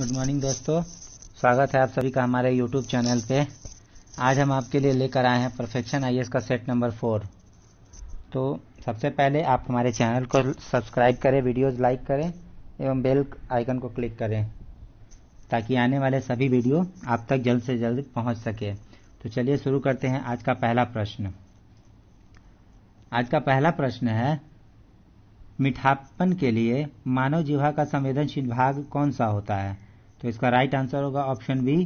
Good morning दोस्तों स्वागत है आप सभी का हमारे यूट्यूब चैनल पे आज हम आपके लिए लेकर आए हैं परफेक्शन आई का सेट नंबर फोर तो सबसे पहले आप हमारे चैनल को सब्सक्राइब करें वीडियोस लाइक करें एवं बेल आइकन को क्लिक करें ताकि आने वाले सभी वीडियो आप तक जल्द से जल्द पहुंच सके तो चलिए शुरू करते हैं आज का पहला प्रश्न आज का पहला प्रश्न है मिठापन के लिए मानव जीवा का संवेदनशील भाग कौन सा होता है तो इसका राइट आंसर होगा ऑप्शन बी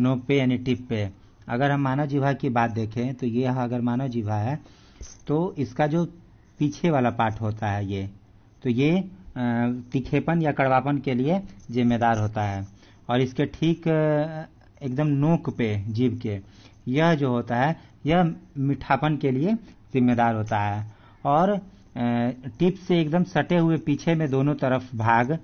नो पे यानी टिप पे अगर हम मानव जीवा की बात देखें तो ये अगर मानव जीवा है तो इसका जो पीछे वाला पार्ट होता है ये तो ये तिखेपन या कड़वापन के लिए जिम्मेदार होता है और इसके ठीक एकदम नोक पे जीव के यह जो होता है यह मिठापन के लिए जिम्मेदार होता है और टिप से एकदम सटे हुए पीछे में दोनों तरफ भाग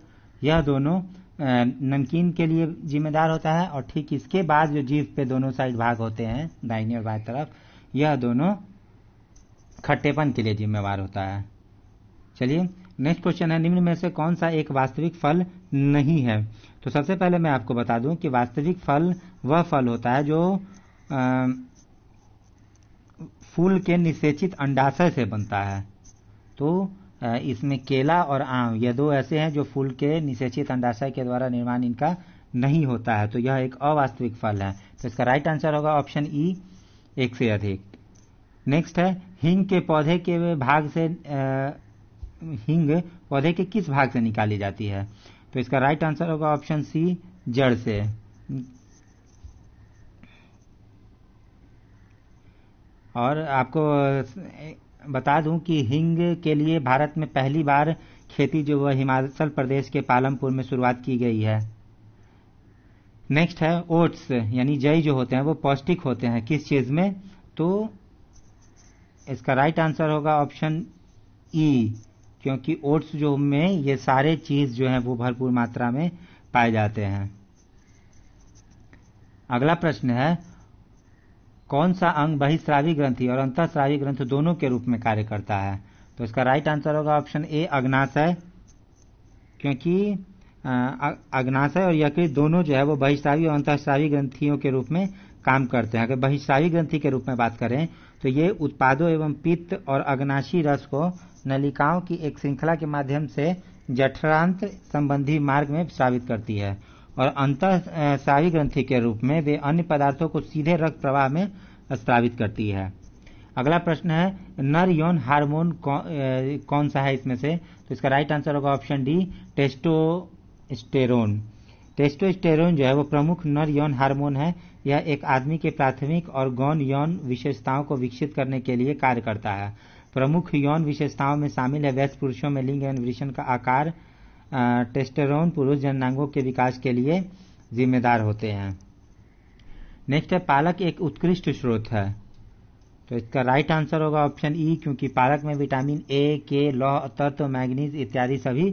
यह दोनों नमकीन के लिए जिम्मेदार होता है और ठीक इसके बाद जो जीव पे दोनों साइड भाग होते हैं दाहिनी और बाई तरफ यह दोनों खट्टेपन के लिए जिम्मेवार होता है चलिए नेक्स्ट क्वेश्चन है निम्न में से कौन सा एक वास्तविक फल नहीं है तो सबसे पहले मैं आपको बता दूं कि वास्तविक फल वह फल होता है जो आ, फूल के निषेचित अंडाशय से बनता है तो इसमें केला और आम यह दो ऐसे हैं जो फूल के निषेचित अंडाशय के द्वारा निर्माण इनका नहीं होता है तो यह एक अवास्तविक फल है तो इसका राइट आंसर होगा ऑप्शन ई e, एक से अधिक नेक्स्ट है हिंग के पौधे के भाग से आ, हिंग पौधे के किस भाग से निकाली जाती है तो इसका राइट आंसर होगा ऑप्शन सी जड़ से और आपको बता दूं कि हिंग के लिए भारत में पहली बार खेती जो है हिमाचल प्रदेश के पालमपुर में शुरुआत की गई है नेक्स्ट है ओट्स यानी जई जो होते हैं वो पौष्टिक होते हैं किस चीज में तो इसका राइट आंसर होगा ऑप्शन ई e, क्योंकि ओट्स जो में ये सारे चीज जो है वो भरपूर मात्रा में पाए जाते हैं अगला प्रश्न है कौन सा अंग बहिश्रावी ग्रंथि और अंतःश्रावी ग्रंथ दोनों के रूप में कार्य करता है तो इसका राइट आंसर होगा ऑप्शन ए अग्नाशय क्योंकि अग्नाशय और यकृत दोनों जो है वो बहिश्रावी और अंतःश्रावी ग्रंथियों के रूप में काम करते हैं अगर बहिश्रावी ग्रंथि के रूप में बात करें तो ये उत्पादों एवं पित्त और अग्नाशी रस को नलिकाओं की एक श्रृंखला के माध्यम से जठरांत संबंधी मार्ग में श्रावित करती है और अंत शाही ग्रंथि के रूप में वे अन्य पदार्थों को सीधे रक्त प्रवाह में स्त्रावित करती है अगला प्रश्न है नर यौन हार्मोन कौन सा है इसमें से तो इसका राइट आंसर होगा ऑप्शन डी टेस्टोस्टेरोन टेस्टोस्टेरोन जो है वो प्रमुख नर यौन हार्मोन है यह एक आदमी के प्राथमिक और गौन यौन विशेषताओं को विकसित करने के लिए कार्य करता है प्रमुख यौन विशेषताओं में शामिल है व्यस्त पुरुषों में लिंग एवं वृषण का आकार टेस्टेरोन पुरुष जननांगों के विकास के लिए जिम्मेदार होते हैं नेक्स्ट है पालक एक उत्कृष्ट स्रोत है तो इसका राइट आंसर होगा ऑप्शन ई e, क्योंकि पालक में विटामिन ए के लौह तत्व मैग्नीज इत्यादि सभी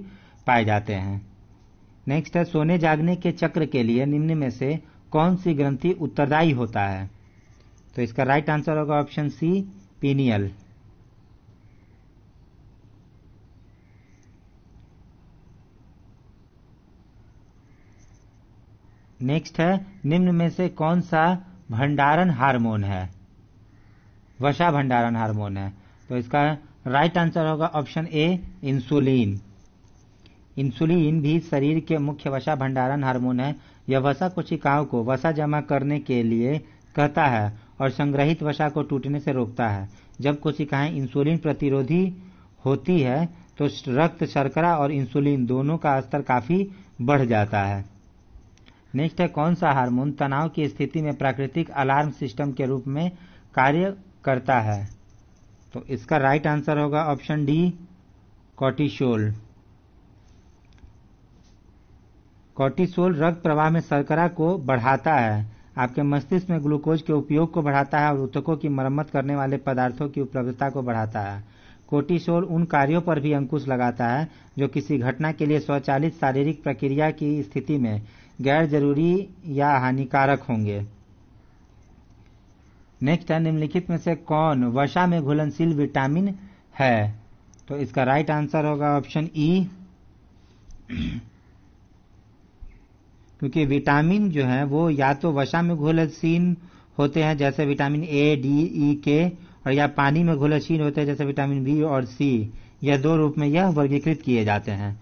पाए जाते हैं नेक्स्ट है सोने जागने के चक्र के लिए निम्न में से कौन सी ग्रंथि उत्तरदायी होता है तो इसका राइट आंसर होगा ऑप्शन सी पीनियल नेक्स्ट है निम्न में से कौन सा भंडारण हार्मोन है वसा भंडारण हार्मोन है तो इसका राइट आंसर होगा ऑप्शन ए इंसुलिन इंसुलिन भी शरीर के मुख्य वसा भंडारण हार्मोन है यह वसा कोशिकाओं को वसा जमा करने के लिए कहता है और संग्रहित वसा को टूटने से रोकता है जब कोशिकाएं इंसुलिन प्रतिरोधी होती है तो रक्त शर्करा और इंसुलिन दोनों का स्तर काफी बढ़ जाता है नेक्स्ट है कौन सा हार्मोन तनाव की स्थिति में प्राकृतिक अलार्म सिस्टम के रूप में कार्य करता है तो इसका राइट आंसर होगा ऑप्शन डी कॉटिशोल कॉर्टिसोल रक्त प्रवाह में शर्करा को बढ़ाता है आपके मस्तिष्क में ग्लूकोज के उपयोग को बढ़ाता है और ऊतकों की मरम्मत करने वाले पदार्थों की उपलब्धता को बढ़ाता है कोटिसोल उन कार्यों पर भी अंकुश लगाता है जो किसी घटना के लिए स्वचालित शारीरिक प्रक्रिया की स्थिति में गैर जरूरी या हानिकारक होंगे नेक्स्ट है निम्नलिखित में से कौन वसा में घुलनशील विटामिन है तो इसका राइट आंसर होगा ऑप्शन ई e। क्योंकि विटामिन जो है वो या तो वसा में घुलनशील होते हैं जैसे विटामिन ए डी ई के और या पानी में घुलनशील होते हैं जैसे विटामिन बी और सी यह दो रूप में यह वर्गीकृत किए जाते हैं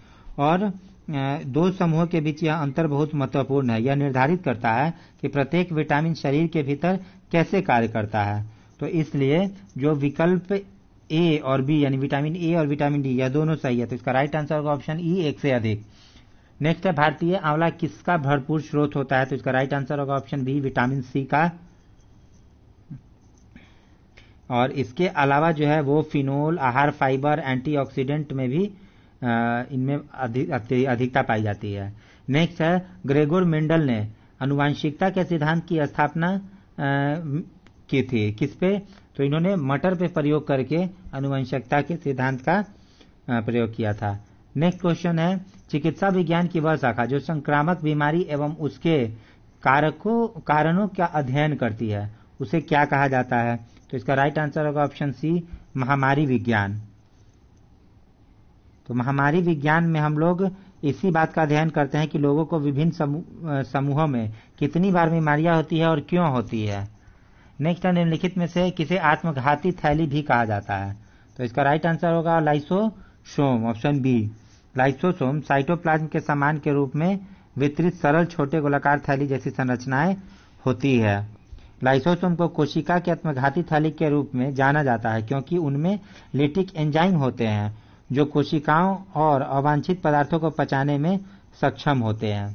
और दो समूहों के बीच यह अंतर बहुत महत्वपूर्ण है यह निर्धारित करता है कि प्रत्येक विटामिन शरीर के भीतर कैसे कार्य करता है तो इसलिए जो विकल्प ए और बी यानी विटामिन ए और विटामिन डी यह दोनों सही है तो इसका राइट आंसर होगा ऑप्शन ई एक से अधिक नेक्स्ट है भारतीय आंवला किसका भरपूर स्रोत होता है तो इसका राइट आंसर होगा ऑप्शन बी विटामिन सी का और इसके अलावा जो है वो फिनोल आहार फाइबर एंटीऑक्सीडेंट में भी इनमें अधिक, अधिकता पाई जाती है नेक्स्ट है ग्रेगोर मेंडल ने अनुवांशिकता के सिद्धांत की स्थापना की थी किस पे तो इन्होंने मटर पे प्रयोग करके अनुवंशिकता के सिद्धांत का प्रयोग किया था नेक्स्ट क्वेश्चन है चिकित्सा विज्ञान की वह शाखा जो संक्रामक बीमारी एवं उसके कारकों कारणों का अध्ययन करती है उसे क्या कहा जाता है तो इसका राइट आंसर होगा ऑप्शन सी महामारी विज्ञान तो महामारी विज्ञान में हम लोग इसी बात का अध्ययन करते हैं कि लोगों को विभिन्न समूहों में कितनी बार बीमारियां होती है और क्यों होती है नेक्स्ट निम्नलिखित में से किसे आत्मघाती थैली भी कहा जाता है तो इसका राइट आंसर होगा lysosome option B lysosome cytoplasm के सामान के रूप में वितरित सरल छोटे गोलाकार थैली जैसी संरचनाएं होती है लाइसोसोम को कोशिका के आत्मघाती थैली के रूप में जाना जाता है क्योंकि उनमें लिटिक एंजाइम होते हैं जो कोशिकाओं और अवांछित पदार्थों को पचाने में सक्षम होते हैं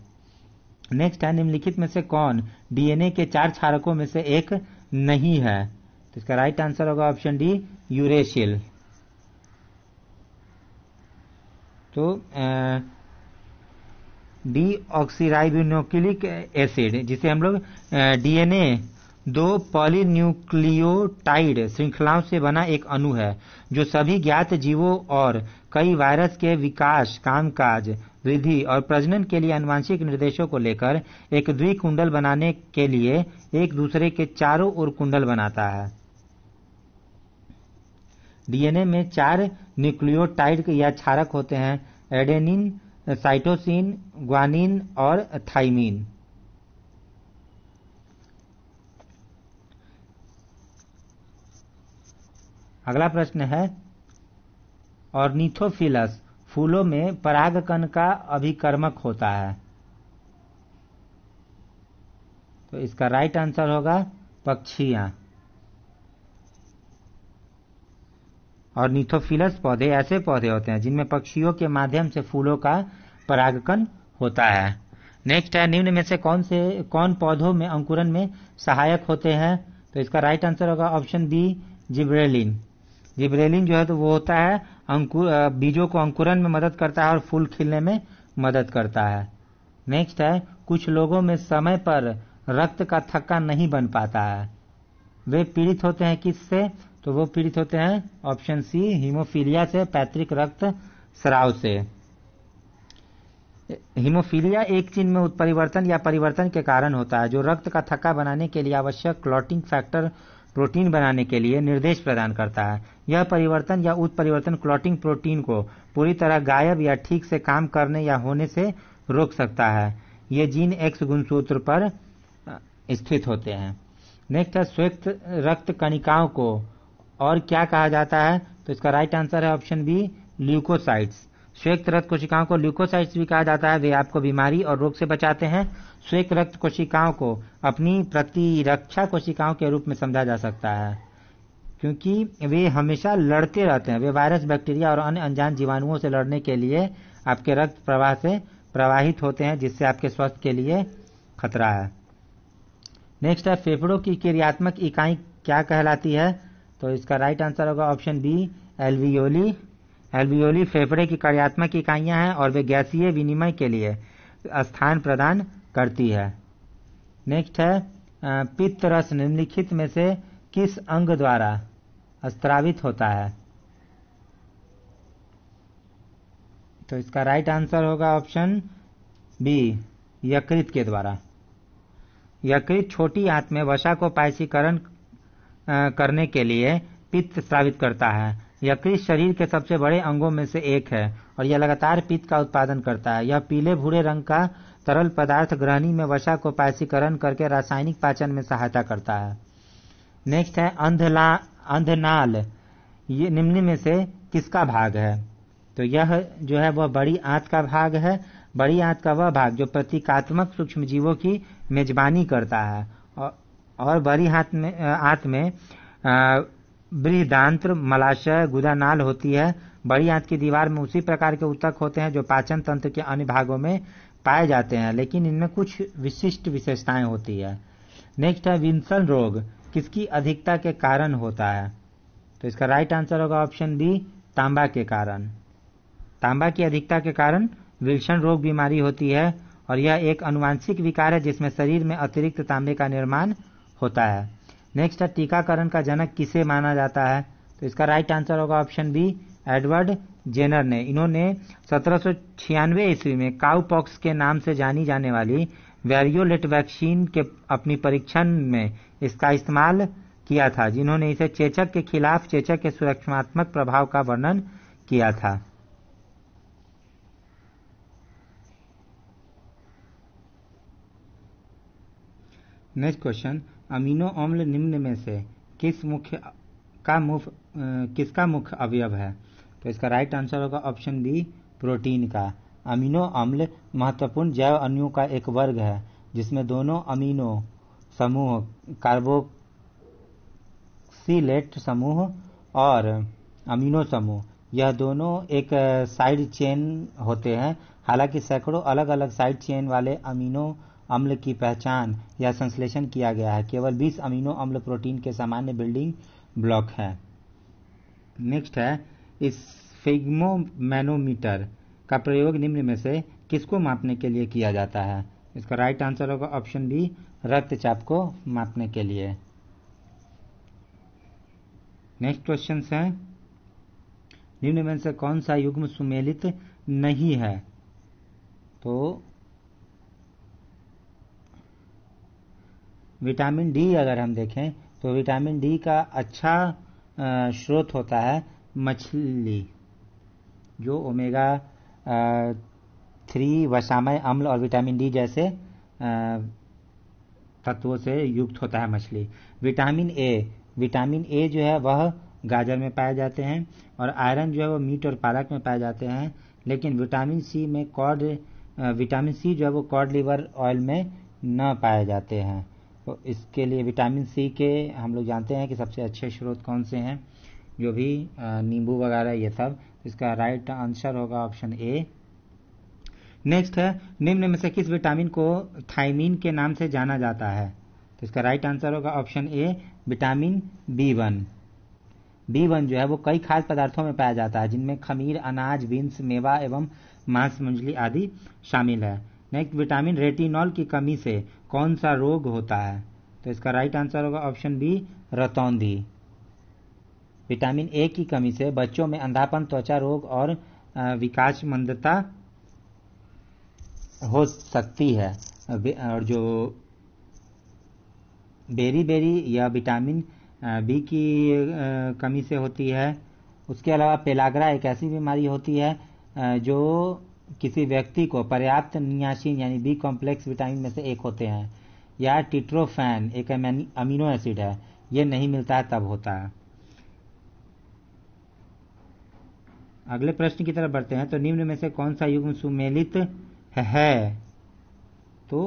नेक्स्ट है निम्नलिखित में से कौन डीएनए के चार क्षारकों में से एक नहीं है तो इसका राइट आंसर होगा ऑप्शन डी यूरेशियल तो डी ऑक्सीराइबिनोक्लिक एसिड जिसे हम लोग डीएनए दो पॉलीन्यूक्लियोटाइड श्रृंखलाओं से बना एक अणु है जो सभी ज्ञात जीवों और कई वायरस के विकास कामकाज वृद्धि और प्रजनन के लिए अनुवांशिक निर्देशों को लेकर एक द्विकुंडल बनाने के लिए एक दूसरे के चारों ओर कुंडल बनाता है डीएनए में चार न्यूक्लियोटाइड या क्षारक होते हैं एडेनिन साइटोसिन ग्वानिन और थाइमिन अगला प्रश्न है और निथोफिलस फूलों में परागकण का अभिकर्मक होता है तो इसका राइट आंसर होगा पक्षियां और निथोफिलस पौधे ऐसे पौधे होते हैं जिनमें पक्षियों के माध्यम से फूलों का परागकन होता है नेक्स्ट है निम्न में से कौन से कौन पौधों में अंकुरन में सहायक होते हैं तो इसका राइट आंसर होगा ऑप्शन बी जिब्रेलिन जिब्रेलिन जो है तो वो होता है अंकुर बीजों को अंकुरन में मदद करता है और फूल खिलने में मदद करता है नेक्स्ट है कुछ लोगों में समय पर रक्त का थक्का नहीं बन पाता है वे पीड़ित होते हैं किससे तो वो पीड़ित होते हैं ऑप्शन सी हीमोफीलिया से पैतृक रक्त स्राव से हीमोफीलिया एक चिन्ह में उत्परिवर्तन या परिवर्तन के कारण होता है जो रक्त का थक्का बनाने के लिए आवश्यक क्लॉटिंग फैक्टर प्रोटीन बनाने के लिए निर्देश प्रदान करता है यह परिवर्तन या उत्परिवर्तन क्लॉटिंग प्रोटीन को पूरी तरह गायब या ठीक से काम करने या होने से रोक सकता है ये जीन एक्स गुणसूत्र पर स्थित होते हैं नेक्स्ट है स्वेक्त रक्त कणिकाओं को और क्या कहा जाता है तो इसका राइट आंसर है ऑप्शन बी ल्यूकोसाइट्स श्वेत रक्त कोशिकाओं को ल्यूकोसाइट्स भी कहा जाता है वे आपको बीमारी और रोग से बचाते हैं श्वेत रक्त कोशिकाओं को अपनी प्रतिरक्षा कोशिकाओं के रूप में समझा जा सकता है क्योंकि वे हमेशा लड़ते रहते हैं वे वायरस बैक्टीरिया और अन्य अनजान जीवाणुओं से लड़ने के लिए आपके रक्त प्रवाह से प्रवाहित होते हैं जिससे आपके स्वास्थ्य के लिए खतरा है नेक्स्ट है फेफड़ों की क्रियात्मक इकाई क्या कहलाती है तो इसका राइट आंसर होगा ऑप्शन बी एलवीओली एल्वियोली फेफड़े की कार्यात्मक इकाइयां हैं और वे गैसीय विनिमय के लिए स्थान प्रदान करती है नेक्स्ट है पित्त रस निम्नलिखित में से किस अंग द्वारा स्त्रावित होता है तो इसका राइट आंसर होगा ऑप्शन बी यकृत के द्वारा यकृत छोटी आंत में वसा को पायसीकरण करने के लिए पित्त स्रावित करता है यकृत शरीर के सबसे बड़े अंगों में से एक है और यह लगातार पित्त का उत्पादन करता है यह पीले भूरे रंग का तरल पदार्थ ग्रहणी में वसा को पैसीकरण करके रासायनिक पाचन में सहायता करता है नेक्स्ट है अंधला अंधनाल ये निम्न में से किसका भाग है तो यह जो है वह बड़ी आंत का भाग है बड़ी आंत का वह भाग जो प्रतीकात्मक सूक्ष्म जीवों की मेजबानी करता है और बड़ी हाथ में आंत में बृहदांत्र मलाशय गुदानाल होती है बड़ी आंत की दीवार में उसी प्रकार के उत्तक होते हैं जो पाचन तंत्र के अन्य भागों में पाए जाते हैं लेकिन इनमें कुछ विशिष्ट विशेषताएं होती है नेक्स्ट है विंसन रोग किसकी अधिकता के कारण होता है तो इसका राइट आंसर होगा ऑप्शन बी तांबा के कारण तांबा की अधिकता के कारण विल्सन रोग बीमारी होती है और यह एक अनुवांशिक विकार है जिसमें शरीर में अतिरिक्त तांबे का निर्माण होता है नेक्स्ट है टीकाकरण का जनक किसे माना जाता है तो इसका राइट आंसर होगा ऑप्शन बी एडवर्ड जेनर ने इन्होंने सत्रह ईस्वी में काउ पॉक्स के नाम से जानी जाने वाली वेरियोलेट वैक्सीन के अपनी परीक्षण में इसका इस्तेमाल किया था जिन्होंने इसे चेचक के खिलाफ चेचक के सुरक्षात्मक प्रभाव का वर्णन किया था नेक्स्ट क्वेश्चन अमीनो अम्ल निम्न में से किस मुख्य का मुफ किसका मुख्य अवयव है तो इसका राइट आंसर होगा ऑप्शन बी प्रोटीन का अमीनो अम्ल महत्वपूर्ण जैव अणुओं का एक वर्ग है जिसमें दोनों अमीनो समूह कार्बोक्सीलेट समूह और अमीनो समूह यह दोनों एक साइड चेन होते हैं हालांकि सैकड़ों अलग अलग साइड चेन वाले अमीनो अम्ल की पहचान या संश्लेषण किया गया है केवल 20 अमीनो अम्ल प्रोटीन के सामान्य बिल्डिंग ब्लॉक है नेक्स्ट है इस फिग्मोमैनोमीटर का प्रयोग निम्न में से किसको मापने के लिए किया जाता है इसका राइट आंसर होगा ऑप्शन बी रक्तचाप को मापने के लिए नेक्स्ट क्वेश्चन है निम्न में से कौन सा युग्म सुमेलित नहीं है तो विटामिन डी अगर हम देखें तो विटामिन डी का अच्छा स्रोत होता है मछली जो ओमेगा थ्री वसामय अम्ल और विटामिन डी जैसे तत्वों से युक्त होता है मछली विटामिन ए विटामिन ए जो है वह गाजर में पाए जाते हैं और आयरन जो है वह मीट और पालक में पाए जाते हैं लेकिन विटामिन सी में कॉड विटामिन सी जो है वो कॉड लीवर ऑयल में न पाए जाते हैं तो इसके लिए विटामिन सी के हम लोग जानते हैं कि सबसे अच्छे स्रोत कौन से हैं जो भी नींबू वगैरह ये सब तो इसका राइट आंसर होगा ऑप्शन ए नेक्स्ट है निम्न में से किस विटामिन को थाइमिन के नाम से जाना जाता है तो इसका राइट आंसर होगा option A vitamin B one B one जो है वो कई खाद्य पदार्थों में पाया जाता है जिनमें खमीर अनाज बीन्स मेवा एवं मांस मंजली आदि शामिल है नेक्स्ट विटामिन रेटिनॉल की कमी से कौन सा रोग होता है तो इसका राइट आंसर होगा ऑप्शन बी रतौंधी विटामिन ए की कमी से बच्चों में अंधापन त्वचा रोग और विकास मंदता हो सकती है और जो बेरी बेरी या विटामिन बी की कमी से होती है उसके अलावा पेलागरा एक ऐसी बीमारी होती है जो किसी व्यक्ति को पर्याप्त नियासिन यानी बी कॉम्प्लेक्स विटामिन में से एक होते हैं या टिट्रोफैन एक अमीनो एसिड है ये नहीं मिलता है तब होता है अगले प्रश्न की तरफ बढ़ते हैं तो निम्न में से कौन सा युग्म सुमेलित है तो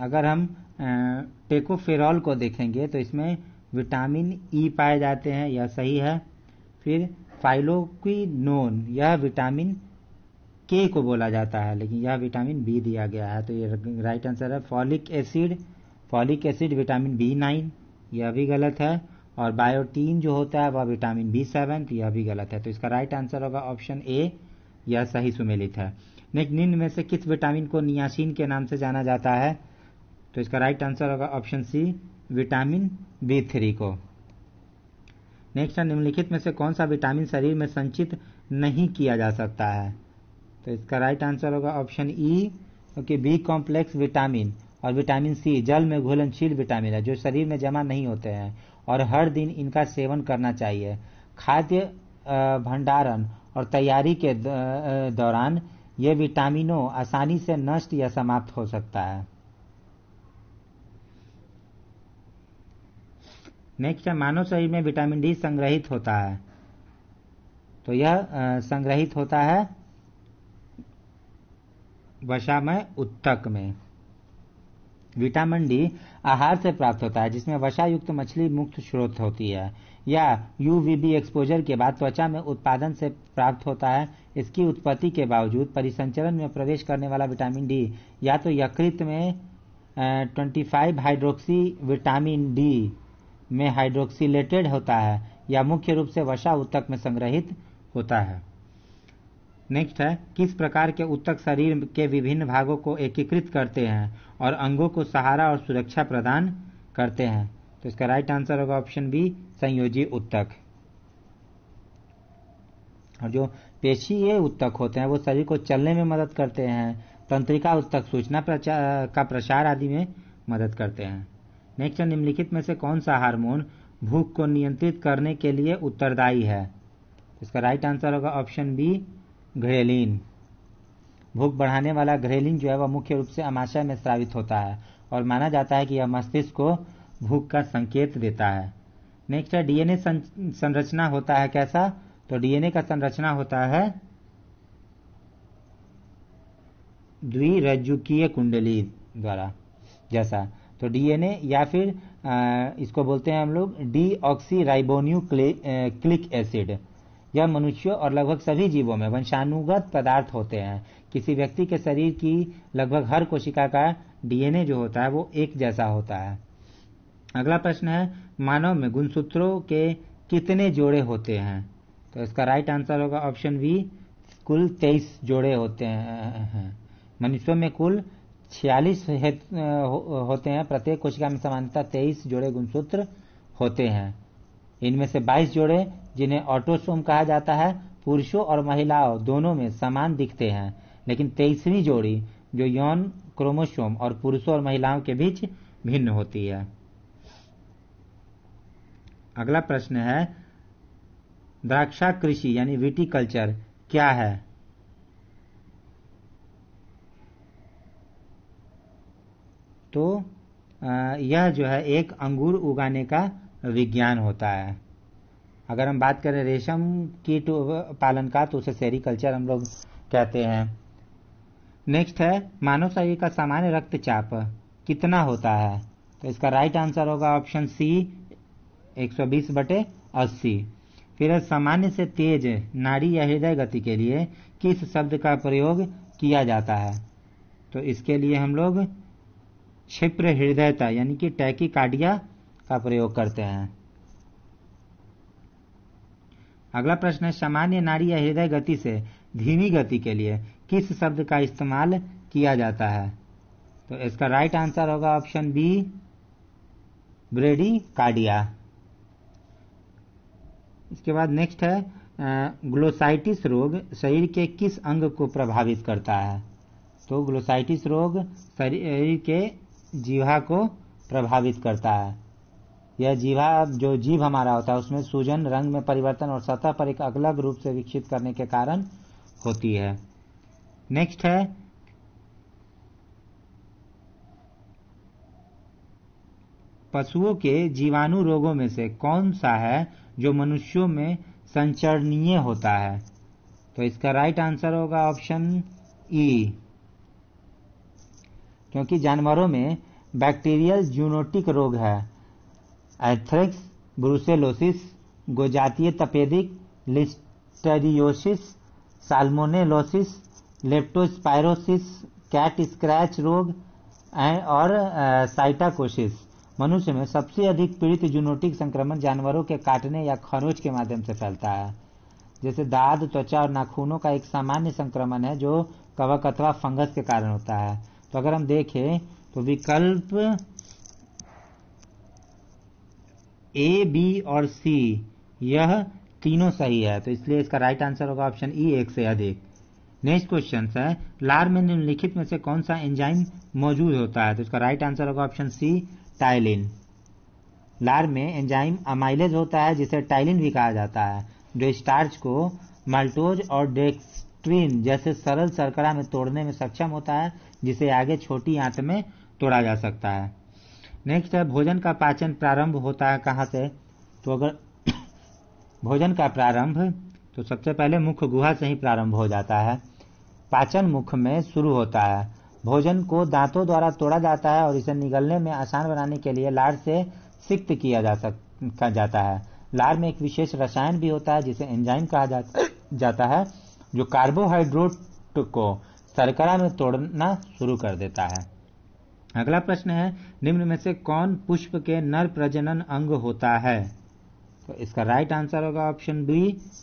अगर हम टेकोफेरॉल को देखेंगे तो इसमें विटामिन ई पाए जाते हैं यह सही है फिर फाइलोक्विनोन यह विटामिन के को बोला जाता है लेकिन यह विटामिन बी दिया गया है तो ये राइट आंसर है folic acid folic acid vitamin B nine यह भी गलत है और बायोटीन जो होता है वह विटामिन बी सेवन तो यह भी गलत है तो इसका राइट आंसर होगा ऑप्शन ए यह सही सुमेलित है नेक्स्ट निम्न में से किस विटामिन को नियासिन के नाम से जाना जाता है तो इसका राइट आंसर होगा option C vitamin B three को नेक्स्ट निम्नलिखित में से कौन सा विटामिन शरीर में संचित नहीं किया जा सकता है तो इसका राइट आंसर होगा option E okay B complex vitamin और विटामिन सी जल में घुलनशील विटामिन है जो शरीर में जमा नहीं होते हैं और हर दिन इनका सेवन करना चाहिए खाद्य भंडारण और तैयारी के दौरान ये विटामिनों आसानी से नष्ट या समाप्त हो सकता है नेक्स्ट है मानव शरीर में विटामिन डी संग्रहित होता है तो यह संग्रहित होता है वसा में उत्तक में विटामिन डी आहार से प्राप्त होता है जिसमें वसा युक्त मछली मुक्त स्रोत होती है या यूवीबी एक्सपोजर के बाद त्वचा में उत्पादन से प्राप्त होता है इसकी उत्पत्ति के बावजूद परिसंचरण में प्रवेश करने वाला विटामिन डी या तो यकृत में twenty five hydroxy vitamin D में हाइड्रोक्सीलेटेड होता है या मुख्य रूप से वसा उत्तक में संग्रहित होता है नेक्स्ट है किस प्रकार के उत्तक शरीर के विभिन्न भागों को एकीकृत करते हैं और अंगों को सहारा और सुरक्षा प्रदान करते हैं तो इसका राइट आंसर होगा ऑप्शन बी संयोजी उत्तक और जो ये उत्तक होते हैं वो शरीर को चलने में मदद करते हैं तंत्रिका उत्तक सूचना प्रचार का प्रसार आदि में मदद करते हैं नेक्स्ट है निम्नलिखित में से कौन सा हार्मोन भूख को नियंत्रित करने के लिए उत्तरदायी है तो इसका राइट आंसर होगा ऑप्शन बी ग्रेलिन भूख बढ़ाने वाला ग्रेलिन जो है वह मुख्य रूप से अमाशय में स्रावित होता है और माना जाता है कि यह मस्तिष्क को भूख का संकेत देता है नेक्स्ट है डीएनए संरचना होता है कैसा तो डीएनए का संरचना होता है द्विरज्जुकीय कुंडली द्वारा जैसा तो डीएनए या फिर आ, इसको बोलते हैं हम लोग deoxyribonucleic acid यह मनुष्यों और लगभग सभी जीवों में वंशानुगत पदार्थ होते हैं किसी व्यक्ति के शरीर की लगभग हर कोशिका का डीएनए जो होता है वो एक जैसा होता है अगला प्रश्न है मानव में गुणसूत्रों के कितने जोड़े होते हैं तो इसका राइट आंसर होगा ऑप्शन बी कुल तेईस जोड़े होते हैं मनुष्यों में कुल छियालीस होते हैं प्रत्येक कोशिका में समानता तेईस जोड़े गुणसूत्र होते हैं इनमें से 22 जोड़े जिन्हें ऑटोसोम कहा जाता है पुरुषों और महिलाओं दोनों में समान दिखते हैं लेकिन तेईसवीं जोड़ी जो यौन क्रोमोसोम और पुरुषों और महिलाओं के बीच भिन्न होती है अगला प्रश्न है द्राक्षा कृषि यानी विटिकल्चर क्या है तो यह जो है एक अंगूर उगाने का विज्ञान होता है अगर हम बात करें रेशम कीट तो, पालन का तो उसे सेरिकल्चर हम लोग कहते हैं नेक्स्ट है मानव शरीर का सामान्य रक्तचाप कितना होता है तो इसका राइट आंसर होगा ऑप्शन सी 120 बटे अस्सी फिर सामान्य से तेज नाड़ी या हृदय गति के लिए किस शब्द का प्रयोग किया जाता है तो इसके लिए हम लोग क्षिप्र हृदयता यानी कि टैकी का प्रयोग करते हैं अगला प्रश्न है सामान्य नारी या हृदय गति से धीमी गति के लिए किस शब्द का इस्तेमाल किया जाता है तो इसका राइट आंसर होगा ऑप्शन बी ब्रेडी कार्डिया इसके बाद नेक्स्ट है ग्लोसाइटिस रोग शरीर के किस अंग को प्रभावित करता है तो ग्लोसाइटिस रोग शरीर के जीवा को प्रभावित करता है यह जीवा जो जीव हमारा होता है उसमें सूजन रंग में परिवर्तन और सतह पर एक अलग रूप से विकसित करने के कारण होती है नेक्स्ट है पशुओं के जीवाणु रोगों में से कौन सा है जो मनुष्यों में संचरणीय होता है तो इसका राइट आंसर होगा ऑप्शन ई e। क्योंकि जानवरों में बैक्टीरियल जूनोटिक रोग है एथ्रेक्स ब्रुसेलोसिस गोजातीय तपेदिक listeriosis salmonellosis leptospirosis cat scratch रोग और साइटाकोसिस मनुष्य में सबसे अधिक पीड़ित जूनोटिक संक्रमण जानवरों के काटने या खरोच के माध्यम से फैलता है जैसे दाद त्वचा और नाखूनों का एक सामान्य संक्रमण है जो कवक अथवा फंगस के कारण होता है तो अगर हम देखें तो विकल्प ए बी और सी यह तीनों सही है तो इसलिए इसका राइट आंसर होगा ऑप्शन ई e, एक से अधिक नेक्स्ट क्वेश्चन है लार में निम्नलिखित में से कौन सा एंजाइम मौजूद होता है तो इसका राइट आंसर होगा ऑप्शन सी टाइलिन लार में एंजाइम अमाइलेज होता है जिसे टाइलिन भी कहा जाता है जो स्टार्च को माल्टोज और डेक्सट्रीन जैसे सरल सरकरा में तोड़ने में सक्षम होता है जिसे आगे छोटी आंत में तोड़ा जा सकता है नेक्स्ट है भोजन का पाचन प्रारंभ होता है कहाँ से तो अगर भोजन का प्रारंभ तो सबसे पहले मुख्य गुहा से ही प्रारंभ हो जाता है पाचन मुख में शुरू होता है भोजन को दांतों द्वारा तोड़ा जाता है और इसे निगलने में आसान बनाने के लिए लार से सिक्त किया जा सक जाता है लार में एक विशेष रसायन भी होता है जिसे एंजाइम कहा जा, जाता है जो कार्बोहाइड्रेट को शर्करा में तोड़ना शुरू कर देता है अगला प्रश्न है निम्न में से कौन पुष्प के नर प्रजनन अंग होता है तो इसका राइट आंसर होगा ऑप्शन बी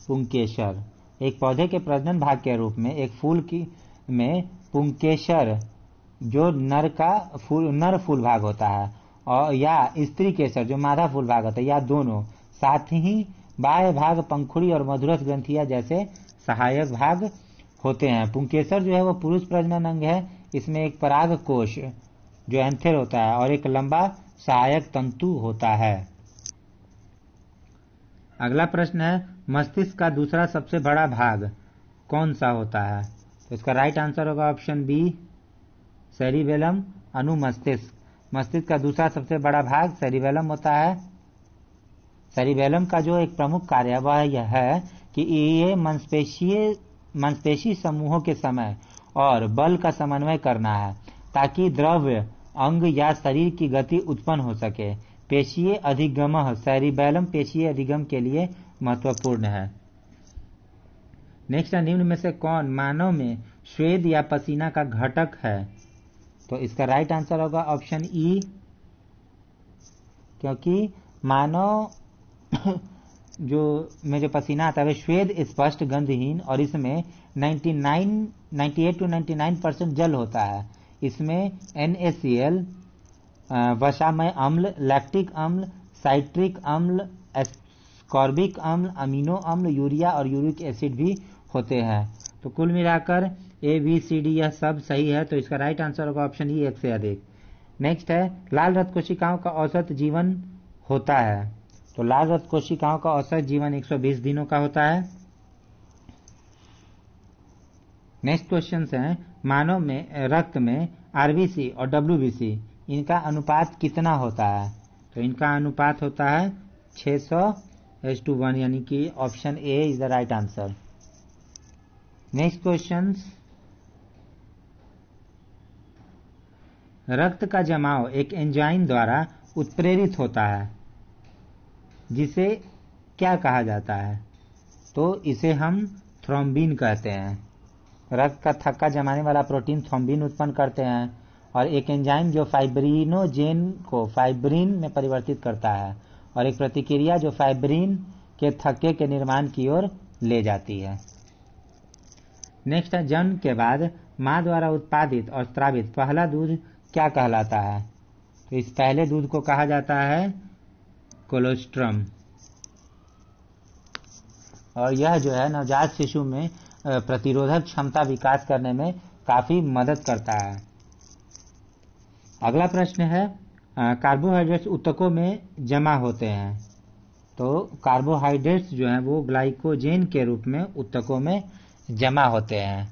पुंकेशर एक पौधे के प्रजनन भाग के रूप में एक फूल की में पुंकेशर जो नर का फूल नर फूल भाग होता है और या स्त्री केसर जो मादा फूल भाग होता है या दोनों साथ ही बाह्य भाग पंखुड़ी और मधुरस ग्रंथिया जैसे सहायक भाग होते हैं पुंकेसर जो है वो पुरुष प्रजनन अंग है इसमें एक पराग कोश जो एंथेल होता है और एक लंबा सहायक तंतु होता है अगला प्रश्न है मस्तिष्क का दूसरा सबसे बड़ा भाग कौन सा होता है तो इसका राइट आंसर होगा ऑप्शन बी सेरिबेलम अनुमस्तिष्क मस्तिष्क का दूसरा सबसे बड़ा भाग सेरिबेलम होता है सेरिबेलम का जो एक प्रमुख कार्य वह यह है कि ये मनस्पेशीय मनस्पेशी समूहों के समय और बल का समन्वय करना है ताकि द्रव्य अंग या शरीर की गति उत्पन्न हो सके पेशीय अधिगम सैरिबैलम पेशीय अधिगम के लिए महत्वपूर्ण है नेक्स्ट निम्न में से कौन मानव में श्वेद या पसीना का घटक है तो इसका राइट आंसर होगा ऑप्शन ई e, क्योंकि मानव जो में जो पसीना आता है श्वेद स्पष्ट गंधहीन और इसमें 99 98 टू 99 परसेंट जल होता है इसमें एन सी एल वसामय अम्ल लैक्टिक अम्ल साइट्रिक अम्ल एस्कॉर्बिक अम्ल अमीनो अम्ल यूरिया और यूरिक एसिड भी होते हैं तो कुल मिलाकर ए बी सी डी यह सब सही है तो इसका राइट आंसर होगा ऑप्शन ई एक से अधिक नेक्स्ट है लाल रथ कोशिकाओं का औसत जीवन होता है तो लाल रथ कोशिकाओं का औसत जीवन 120 दिनों का होता है नेक्स्ट क्वेश्चन है मानव में रक्त में आरबीसी और डब्ल्यू इनका अनुपात कितना होता है तो इनका अनुपात होता है 600 सौ एस टू वन यानी कि option A is the right answer next question रक्त का जमाव एक एंजाइम द्वारा उत्प्रेरित होता है जिसे क्या कहा जाता है तो इसे हम थ्रोम्बिन कहते हैं रक्त का थक्का जमाने वाला प्रोटीन थ्रोम्बिन उत्पन्न करते हैं और एक एंजाइम जो फाइब्रिनोजेन को फाइब्रिन में परिवर्तित करता है और एक प्रतिक्रिया जो फाइब्रिन के थक्के के निर्माण की ओर ले जाती है नेक्स्ट है जन्म के बाद माँ द्वारा उत्पादित और स्त्रावित पहला दूध क्या कहलाता है तो इस पहले दूध को कहा जाता है कोलोस्ट्रम और यह जो है नवजात शिशु में प्रतिरोधक क्षमता विकास करने में काफ़ी मदद करता है अगला प्रश्न है कार्बोहाइड्रेट्स उत्तकों में जमा होते हैं तो कार्बोहाइड्रेट्स जो है वो ग्लाइकोजेन के रूप में उत्तकों में जमा होते हैं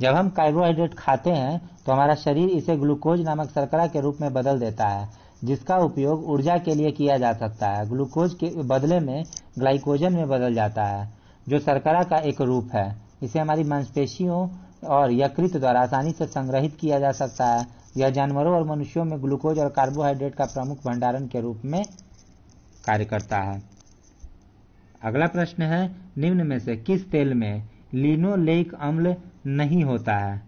जब हम कार्बोहाइड्रेट खाते हैं तो हमारा शरीर इसे ग्लूकोज नामक शर्करा के रूप में बदल देता है जिसका उपयोग ऊर्जा के लिए किया जा सकता है ग्लूकोज के बदले में ग्लाइकोजन में बदल जाता है जो शर्करा का एक रूप है इसे हमारी मांसपेशियों और यकृत द्वारा आसानी से संग्रहित किया जा सकता है यह जानवरों और मनुष्यों में ग्लूकोज और कार्बोहाइड्रेट का प्रमुख भंडारण के रूप में कार्य करता है अगला प्रश्न है निम्न में से किस तेल में लिनोलेक अम्ल नहीं होता है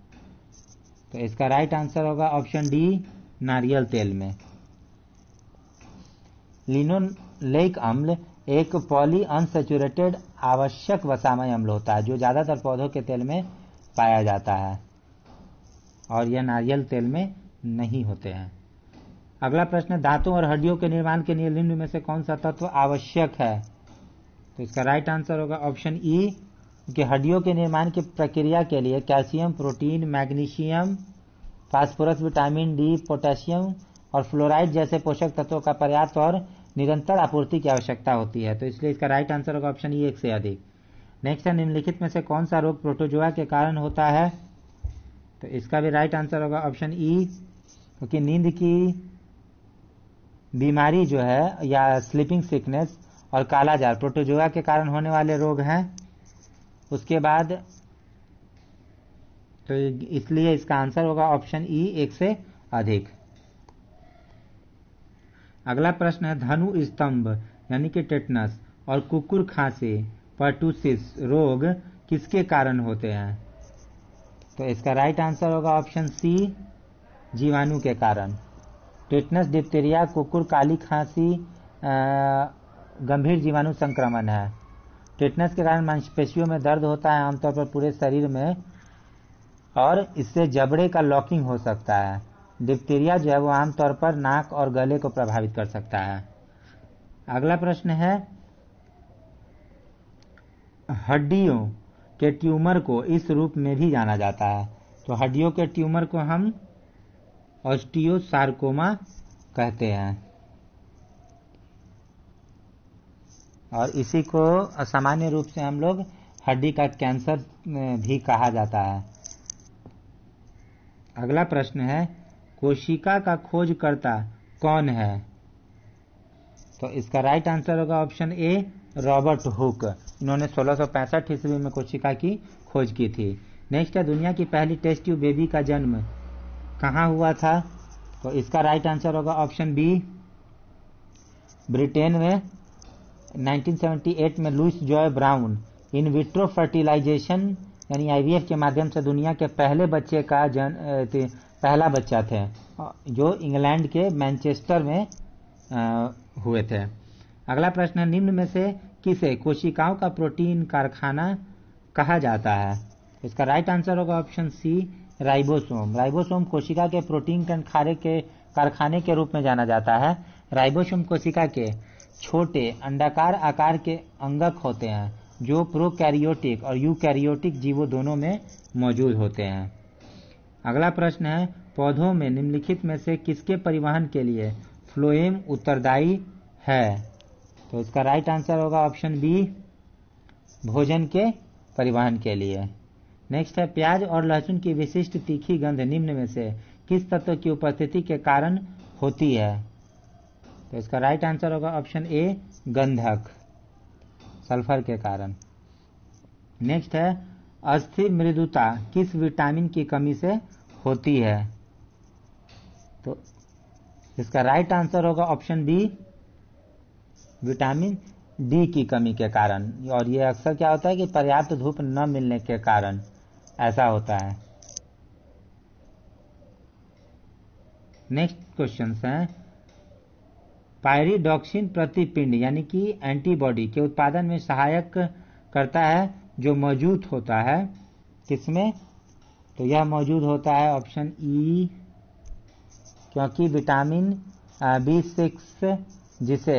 तो इसका राइट आंसर होगा ऑप्शन डी नारियल तेल में लिनोलेक अम्ल एक पॉली अनसेचुरेटेड आवश्यक वसामय अम्ल होता है जो ज़्यादातर पौधों के तेल में पाया जाता है और यह नारियल तेल में नहीं होते हैं अगला प्रश्न दांतों और हड्डियों के निर्माण के लिए निम्न में से कौन सा तत्व आवश्यक है तो इसका राइट आंसर होगा ऑप्शन ई e, कि हड्डियों के निर्माण की प्रक्रिया के लिए calcium protein magnesium phosphorus vitamin D potassium और फ्लोराइड जैसे पोषक तत्वों का पर्याप्त और निरंतर आपूर्ति की आवश्यकता होती है तो इसलिए इसका राइट आंसर होगा ऑप्शन ई e एक से अधिक नेक्स्ट है निम्नलिखित में से कौन सा रोग प्रोटोजोआ के कारण होता है तो इसका भी राइट आंसर होगा ऑप्शन ई e, क्योंकि नींद की बीमारी जो है या स्लीपिंग सिकनेस और कालाजार प्रोटोजोआ के कारण होने वाले रोग हैं उसके बाद तो इसलिए इसका आंसर होगा ऑप्शन ई e एक से अधिक अगला प्रश्न है धनु स्तंभ यानी कि टेटनस और कुकुर खांसी पर्टूसिस रोग किसके कारण होते हैं तो इसका राइट आंसर होगा ऑप्शन सी जीवाणु के कारण टेटनस डिप्टेरिया कुकुर काली खांसी गंभीर जीवाणु संक्रमण है टेटनस के कारण मांसपेशियों में दर्द होता है आमतौर पर पूरे शरीर में और इससे जबड़े का लॉकिंग हो सकता है डिप्टीरिया जो है वो आमतौर पर नाक और गले को प्रभावित कर सकता है अगला प्रश्न है हड्डियों के ट्यूमर को इस रूप में भी जाना जाता है तो हड्डियों के ट्यूमर को हम ऑस्टियोसार्कोमा कहते हैं और इसी को सामान्य रूप से हम लोग हड्डी का कैंसर भी कहा जाता है अगला प्रश्न है कोशिका का खोजकर्ता कौन है तो इसका राइट आंसर होगा ऑप्शन ए रॉबर्ट हुक इन्होंने 1665 ईस्वी में कोशिका की खोज की थी नेक्स्ट है दुनिया की पहली टेस्ट ट्यूब बेबी का जन्म कहाँ हुआ था तो इसका राइट आंसर होगा ऑप्शन बी ब्रिटेन में 1978 में Louise Joy Brown in vitro fertilisation यानी आईवीएफ के माध्यम से दुनिया के पहले बच्चे का जन पहला बच्चा थे जो इंग्लैंड के मैनचेस्टर में आ, हुए थे अगला प्रश्न निम्न में से किसे कोशिकाओं का प्रोटीन कारखाना कहा जाता है इसका राइट आंसर होगा ऑप्शन सी राइबोसोम राइबोसोम कोशिका के प्रोटीन खारे के कारखाने के रूप में जाना जाता है राइबोसोम कोशिका के छोटे अंडाकार आकार के अंगक होते हैं जो प्रोकैरियोटिक और यूकैरियोटिक जीवों दोनों में मौजूद होते हैं अगला प्रश्न है पौधों में निम्नलिखित में से किसके परिवहन के लिए फ्लोएम उत्तरदायी है तो इसका राइट आंसर होगा ऑप्शन बी भोजन के परिवहन के लिए नेक्स्ट है प्याज और लहसुन की विशिष्ट तीखी गंध निम्न में से किस तत्व की उपस्थिति के कारण होती है तो इसका राइट आंसर होगा ऑप्शन ए गंधक सल्फर के कारण नेक्स्ट है अस्थिर मृदुता किस विटामिन की कमी से होती है तो इसका राइट आंसर होगा ऑप्शन बी विटामिन डी की कमी के कारण और यह अक्सर क्या होता है कि पर्याप्त धूप न मिलने के कारण ऐसा होता है नेक्स्ट क्वेश्चन है पायरीडॉक्सिन प्रतिपिंड यानी कि एंटीबॉडी के उत्पादन में सहायक करता है जो मौजूद होता है किसमें तो यह मौजूद होता है ऑप्शन ई e, क्योंकि विटामिन बी सिक्स जिसे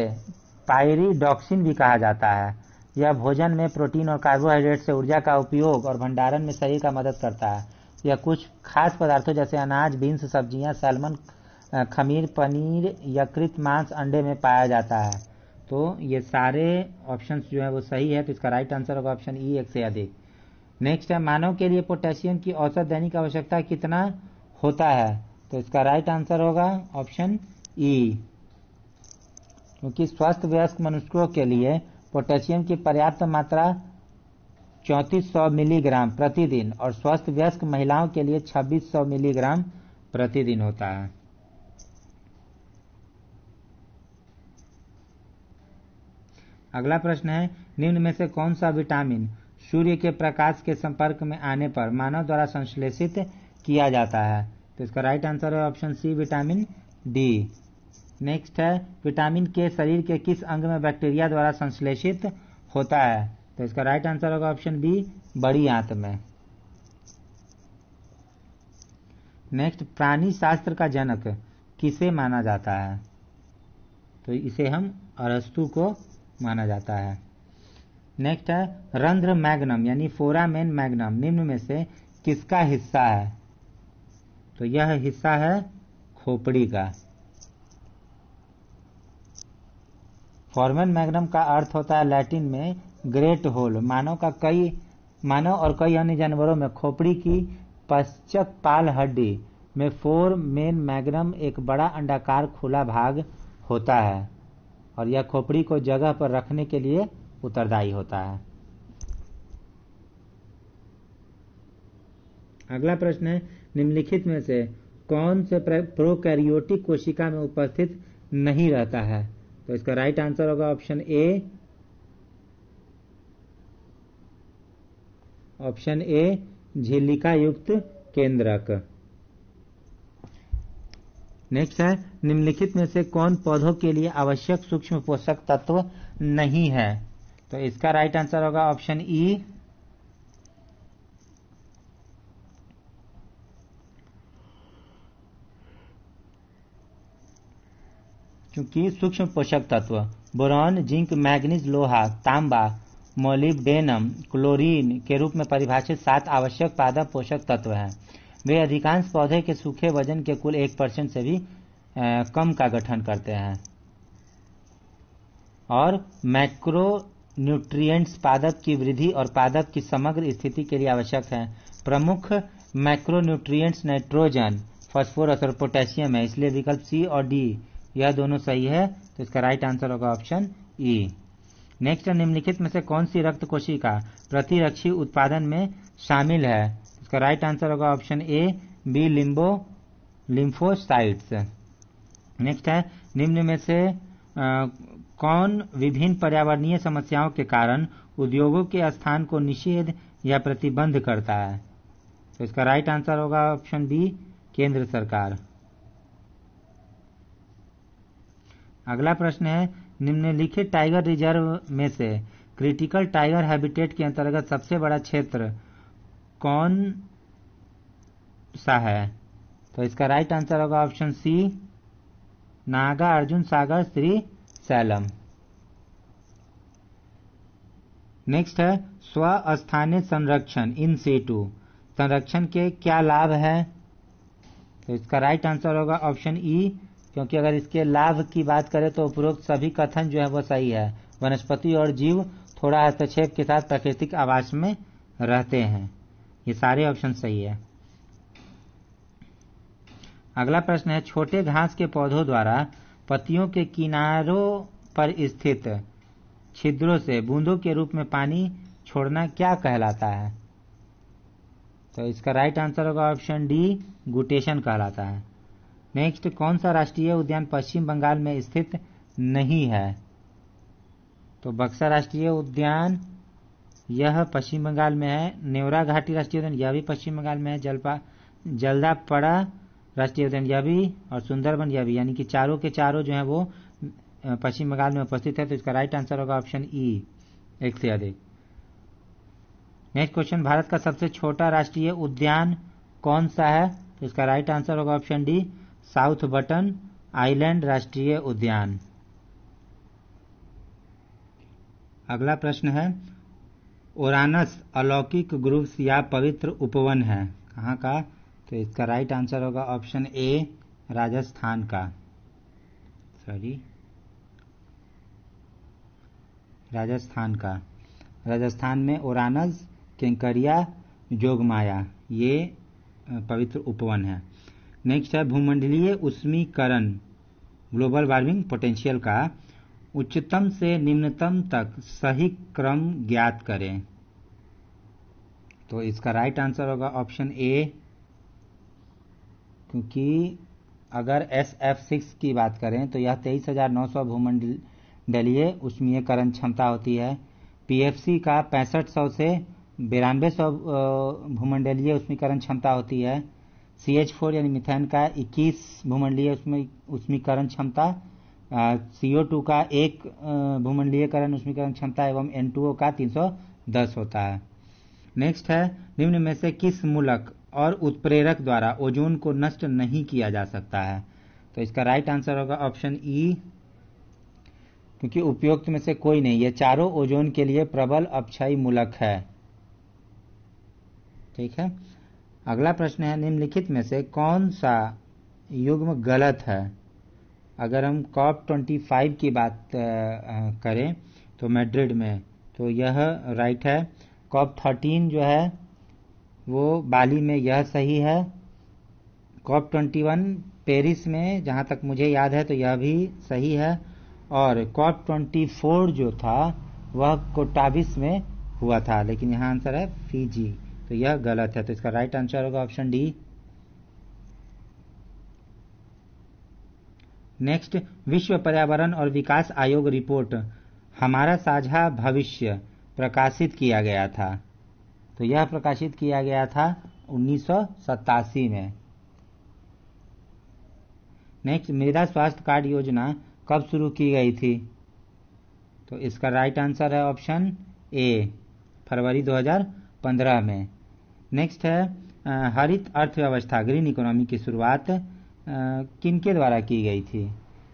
पायरीडॉक्सिन भी कहा जाता है यह भोजन में प्रोटीन और कार्बोहाइड्रेट से ऊर्जा का उपयोग और भंडारण में शरीर का मदद करता है यह कुछ खास पदार्थों जैसे अनाज बीन्स सब्जियां सैलमन खमीर पनीर यकृत मांस अंडे में पाया जाता है तो ये सारे ऑप्शन जो है वो सही है तो इसका राइट आंसर होगा ऑप्शन ई एक से अधिक नेक्स्ट है मानव के लिए पोटेशियम की औसत दैनिक आवश्यकता कितना होता है तो इसका राइट आंसर होगा ऑप्शन ई e। क्योंकि स्वस्थ व्यस्क मनुष्यों के लिए पोटेशियम की पर्याप्त मात्रा चौंतीस सौ मिलीग्राम प्रतिदिन और स्वस्थ व्यस्क महिलाओं के लिए छब्बीस सौ मिलीग्राम प्रतिदिन होता है अगला प्रश्न है निम्न में से कौन सा विटामिन सूर्य के प्रकाश के संपर्क में आने पर मानव द्वारा संश्लेषित किया जाता है तो इसका राइट आंसर है option C vitamin D next है विटामिन के शरीर के किस अंग में बैक्टीरिया द्वारा संश्लेषित होता है तो इसका राइट आंसर होगा ऑप्शन बी बड़ी आंत में नेक्स्ट प्राणी शास्त्र का जनक किसे माना जाता है तो इसे हम अरस्तु को माना जाता है नेक्स्ट है रंध्र मैग्नम यानी फोरामेन मैग्नम निम्न में से किसका हिस्सा है तो यह हिस्सा है खोपड़ी का फॉर्मेन मैग्नम का अर्थ होता है लैटिन में ग्रेट होल मानव का कई मानव और कई अन्य जानवरों में खोपड़ी की पश्चक पाल हड्डी में फोर मेन मैग्नम एक बड़ा अंडाकार खुला भाग होता है और यह खोपड़ी को जगह पर रखने के लिए उत्तरदायी होता है अगला प्रश्न है निम्नलिखित में से कौन से प्रोकैरियोटिक कोशिका में उपस्थित नहीं रहता है तो इसका राइट आंसर होगा ऑप्शन ए ऑप्शन ए झिल्लिका युक्त केंद्रक नेक्स्ट है निम्नलिखित में से कौन पौधों के लिए आवश्यक सूक्ष्म पोषक तत्व नहीं है तो इसका राइट आंसर होगा ऑप्शन ई e. क्योंकि सूक्ष्म पोषक तत्व बोरॉन जिंक मैग्नीज लोहा तांबा मोलिबेनम क्लोरीन के रूप में परिभाषित सात आवश्यक पादप पोषक तत्व हैं वे अधिकांश पौधे के सूखे वजन के कुल एक परसेंट से भी कम का गठन करते हैं और मैक्रो न्यूट्रिएंट्स पादप की वृद्धि और पादप की समग्र स्थिति के लिए आवश्यक है प्रमुख मैक्रो न्यूट्रिएंट्स नाइट्रोजन फॉस्फोरस और पोटेशियम है इसलिए विकल्प सी और डी यह दोनों सही है तो इसका राइट आंसर होगा ऑप्शन ई नेक्स्ट निम्नलिखित में से कौन सी रक्त कोशिका प्रतिरक्षी उत्पादन में शामिल है इसका राइट आंसर होगा ऑप्शन ए बी लिम्बो लिम्फोसाइट्स नेक्स्ट है निम्न में से आ, कौन विभिन्न पर्यावरणीय समस्याओं के कारण उद्योगों के स्थान को निषेध या प्रतिबंध करता है तो इसका राइट आंसर होगा ऑप्शन बी केंद्र सरकार अगला प्रश्न है निम्नलिखित टाइगर रिजर्व में से क्रिटिकल टाइगर हैबिटेट के अंतर्गत सबसे बड़ा क्षेत्र कौन सा है तो इसका राइट आंसर होगा option C Nagarjuna Sagar Srisailam next है स्व स्थानीय संरक्षण इन सी टू संरक्षण के क्या लाभ है तो इसका राइट आंसर होगा ऑप्शन ई e, क्योंकि अगर इसके लाभ की बात करें तो उपरोक्त सभी कथन जो है वो सही है वनस्पति और जीव थोड़ा हस्तक्षेप के साथ प्राकृतिक आवास में रहते हैं ये सारे ऑप्शन सही है अगला प्रश्न है छोटे घास के पौधों द्वारा पत्तियों के किनारों पर स्थित छिद्रों से बूंदों के रूप में पानी छोड़ना क्या कहलाता है तो इसका राइट आंसर होगा ऑप्शन डी गुटेशन कहलाता है नेक्स्ट कौन सा राष्ट्रीय उद्यान पश्चिम बंगाल में स्थित नहीं है तो बक्सा राष्ट्रीय उद्यान यह पश्चिम बंगाल में है नेवरा घाटी राष्ट्रीय उद्यान यह भी पश्चिम बंगाल में है जलपा जलदापड़ा राष्ट्रीय उद्यान यह भी और सुंदरबन यह भी यानी कि चारों के चारों जो है वो पश्चिम बंगाल में उपस्थित है तो इसका राइट आंसर होगा ऑप्शन ई e, एक से अधिक नेक्स्ट क्वेश्चन भारत का सबसे छोटा राष्ट्रीय उद्यान कौन सा है तो इसका राइट आंसर होगा option D South Button Island राष्ट्रीय उद्यान अगला प्रश्न है ओरानस अलौकिक ग्रुप्स या पवित्र उपवन है कहाँ का तो इसका राइट आंसर होगा ऑप्शन ए राजस्थान का सॉरी राजस्थान का राजस्थान में ओरानस केंकरिया जोगमाया ये पवित्र उपवन है नेक्स्ट है भूमंडलीय उष्मीकरण ग्लोबल वार्मिंग पोटेंशियल का उच्चतम से निम्नतम तक सही क्रम ज्ञात करें तो इसका राइट आंसर होगा ऑप्शन ए क्योंकि अगर एस एफ सिक्स की बात करें तो यह तेईस हजार नौ सौ भूमंडलीय उष्मीयकरण क्षमता होती है पीएफसी का पैंसठ सौ से बिरानवे सौ भूमंडलीय उष्मीकरण क्षमता होती है सी एच फोर यानी मिथेन का इक्कीस भूमंडलीय उष्मीकरण क्षमता सीओ टू का एक भूमंडलीयकरण उष्मीकरण क्षमता एवं एन टू ओ का दस होता है नेक्स्ट है निम्न में से किस मूलक और उत्प्रेरक द्वारा ओजोन को नष्ट नहीं किया जा सकता है तो इसका राइट आंसर होगा ऑप्शन ई e, क्योंकि उपयुक्त में से कोई नहीं ये चारों ओजोन के लिए प्रबल अपक्षयी मूलक है ठीक है अगला प्रश्न है निम्नलिखित में से कौन सा युग्म गलत है अगर हम कॉप ट्वेंटी फाइव की बात करें तो मैड्रिड में तो यह राइट है कॉप थर्टीन जो है वो बाली में यह सही है कॉप ट्वेंटी वन पेरिस में जहाँ तक मुझे याद है तो यह भी सही है और कॉप ट्वेंटी फोर जो था वह कोटाबिस में हुआ था लेकिन यहाँ आंसर है फीजी तो यह गलत है तो इसका राइट आंसर होगा ऑप्शन डी नेक्स्ट विश्व पर्यावरण और विकास आयोग रिपोर्ट हमारा साझा भविष्य प्रकाशित किया गया था तो यह प्रकाशित किया गया था उन्नीस में नेक्स्ट मृदा स्वास्थ्य कार्ड योजना कब शुरू की गई थी तो इसका राइट आंसर है ऑप्शन ए फरवरी 2015 में नेक्स्ट है हरित अर्थव्यवस्था ग्रीन इकोनॉमी की शुरुआत किन के द्वारा की गई थी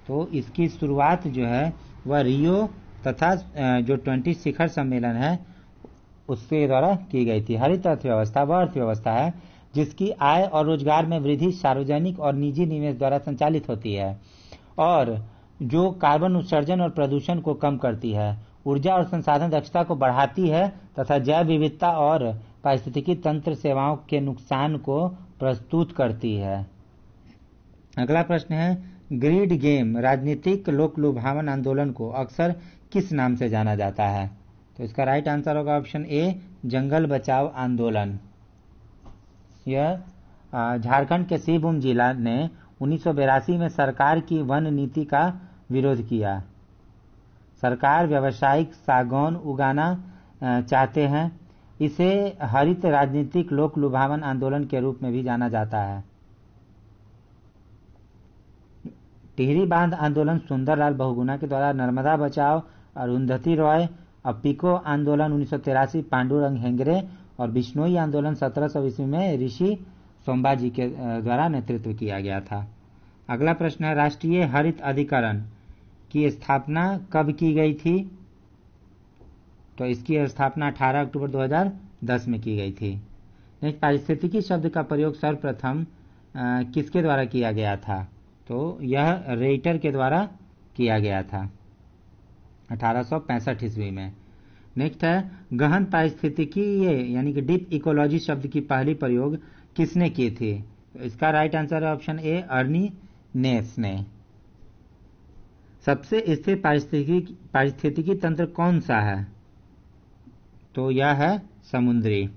तो इसकी शुरुआत जो है वह रियो तथा जो ट्वेंटी शिखर सम्मेलन है उसके द्वारा की गई थी हरित अर्थव्यवस्था वह अर्थव्यवस्था है जिसकी आय और रोजगार में वृद्धि सार्वजनिक और निजी निवेश द्वारा संचालित होती है और जो कार्बन उत्सर्जन और प्रदूषण को कम करती है ऊर्जा और संसाधन दक्षता को बढ़ाती है तथा जैव विविधता और पारिस्थितिकी तंत्र सेवाओं के नुकसान को प्रस्तुत करती है अगला प्रश्न है ग्रीड गेम राजनीतिक लोक लुभावन आंदोलन को अक्सर किस नाम से जाना जाता है तो इसका राइट आंसर होगा ऑप्शन ए जंगल बचाव आंदोलन यह झारखंड के सिंहभूम जिला ने उन्नीस में सरकार की वन नीति का विरोध किया सरकार व्यावसायिक सागौन उगाना चाहते हैं इसे हरित राजनीतिक लोक लुभावन आंदोलन के रूप में भी जाना जाता है टिहरी बांध आंदोलन सुंदरलाल बहुगुना के द्वारा नर्मदा बचाओ अरुंधति रॉय पिको आंदोलन उन्नीस सौ तिरासी पांडुरंग हेंगरे और बिश्नोई आंदोलन सत्रह सौ ईस्वी में ऋषि सोम्बाजी के द्वारा नेतृत्व किया गया था अगला प्रश्न है राष्ट्रीय हरित अधिकरण की स्थापना कब की गई थी तो इसकी स्थापना 18 अक्टूबर 2010 में की गई थी नेक्स्ट पारिस्थितिकी शब्द का प्रयोग सर्वप्रथम किसके द्वारा किया गया था तो यह रेटर के द्वारा किया गया था अठारह ईस्वी में नेक्स्ट है गहन ये यानी कि डीप इकोलॉजी शब्द की पहली प्रयोग किसने की थी इसका राइट आंसर है ऑप्शन ए अर्नी नेस ने सबसे स्थिर पारिस्थितिकी पारिस्थितिकी तंत्र कौन सा है तो यह है समुद्री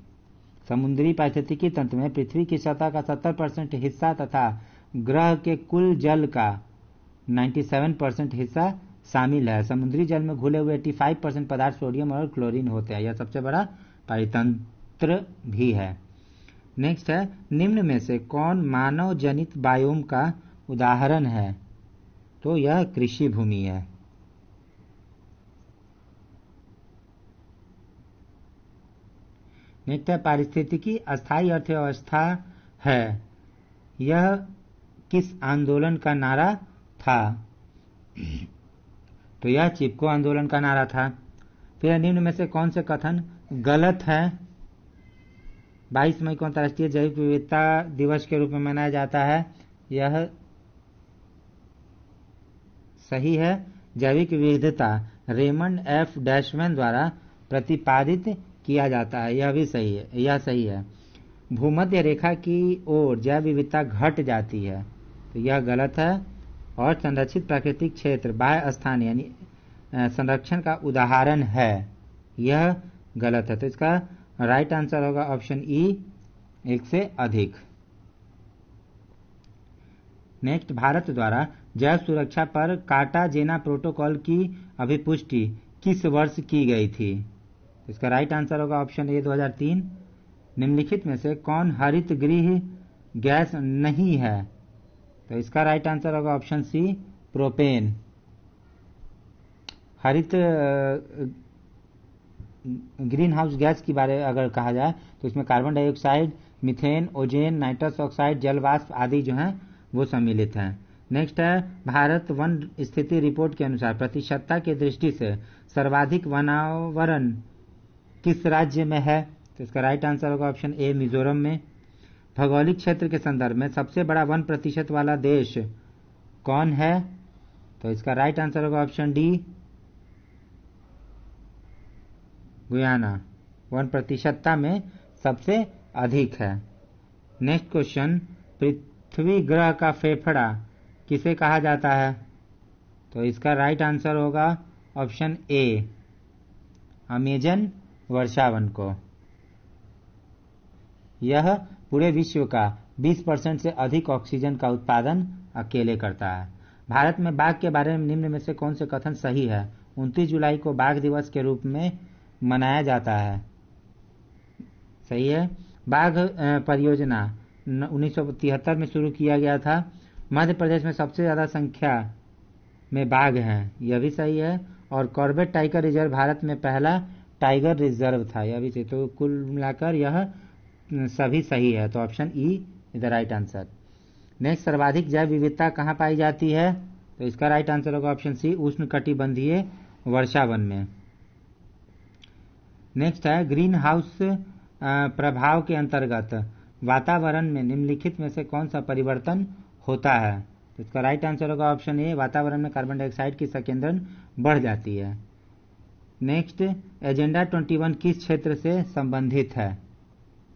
समुद्री पारिस्थितिकी तंत्र में पृथ्वी की सतह का 70 परसेंट हिस्सा तथा ग्रह के कुल जल का 97 परसेंट हिस्सा शामिल है समुद्री जल में घुले हुए 85 परसेंट पदार्थ सोडियम और क्लोरीन होते हैं यह सबसे बड़ा पारितंत्र भी है नेक्स्ट है निम्न में से कौन मानव जनित बायोम का उदाहरण है तो यह कृषि भूमि है नेक्स्ट है पारिस्थितिकी अस्थायी अर्थव्यवस्था है यह किस आंदोलन का नारा था तो यह चिपको आंदोलन का नारा था फिर निम्न में से कौन से कथन गलत है 22 मई को अंतर्राष्ट्रीय जैविक विविधता दिवस के रूप में मनाया जाता है यह सही है जैविक विविधता रेमंड एफ डैशमैन द्वारा प्रतिपादित किया जाता है यह भी सही है यह सही है भूमध्य रेखा की ओर जैव विविधता घट जाती है तो यह गलत है और संरक्षित प्राकृतिक क्षेत्र बाह्य स्थान यानी संरक्षण का उदाहरण है यह गलत है तो इसका राइट आंसर होगा ऑप्शन ई e, एक से अधिक नेक्स्ट भारत द्वारा जैव सुरक्षा पर काटा जेना प्रोटोकॉल की अभिपुष्टि किस वर्ष की गई थी तो इसका राइट आंसर होगा ऑप्शन ए 2003 निम्नलिखित में से कौन हरित गृह गैस नहीं है तो इसका राइट आंसर होगा ऑप्शन सी प्रोपेन हरित ग्रीन हाउस गैस के बारे में अगर कहा जाए तो इसमें carbon dioxide methane ozone nitrous oxide जलवाष्प आदि जो हैं वो सम्मिलित हैं नेक्स्ट है भारत वन स्थिति रिपोर्ट के अनुसार प्रतिशतता के दृष्टि से सर्वाधिक वनावरण किस राज्य में है तो इसका राइट आंसर होगा ऑप्शन ए मिजोरम में भौगोलिक क्षेत्र के संदर्भ में सबसे बड़ा वन प्रतिशत वाला देश कौन है तो इसका राइट आंसर होगा ऑप्शन डी गुयाना वन प्रतिशतता में सबसे अधिक है नेक्स्ट क्वेश्चन पृथ्वी ग्रह का फेफड़ा किसे कहा जाता है तो इसका राइट आंसर होगा ऑप्शन ए अमेजन वर्षावन को यह पूरे विश्व का 20 परसेंट से अधिक ऑक्सीजन का उत्पादन अकेले करता है भारत में बाघ के बारे में निम्न में से कौन से कथन सही है उनतीस जुलाई को बाघ दिवस के रूप में मनाया जाता है सही है बाघ परियोजना उन्नीस में शुरू किया गया था मध्य प्रदेश में सबसे ज़्यादा संख्या में बाघ हैं यह भी सही है और कॉर्बेट टाइगर रिजर्व भारत में पहला टाइगर रिजर्व था यह भी सही तो कुल मिलाकर यह सभी सही है तो option E is the right answer next सर्वाधिक जैव विविधता कहाँ पाई जाती है तो इसका राइट आंसर होगा ऑप्शन सी उष्ण कटिबंधीय वर्षावन में नेक्स्ट है ग्रीन हाउस प्रभाव के अंतर्गत वातावरण में निम्नलिखित में से कौन सा परिवर्तन होता है तो इसका राइट आंसर होगा ऑप्शन ए वातावरण में कार्बन डाइऑक्साइड की संकेंद्रन बढ़ जाती है नेक्स्ट एजेंडा 21 किस क्षेत्र से संबंधित है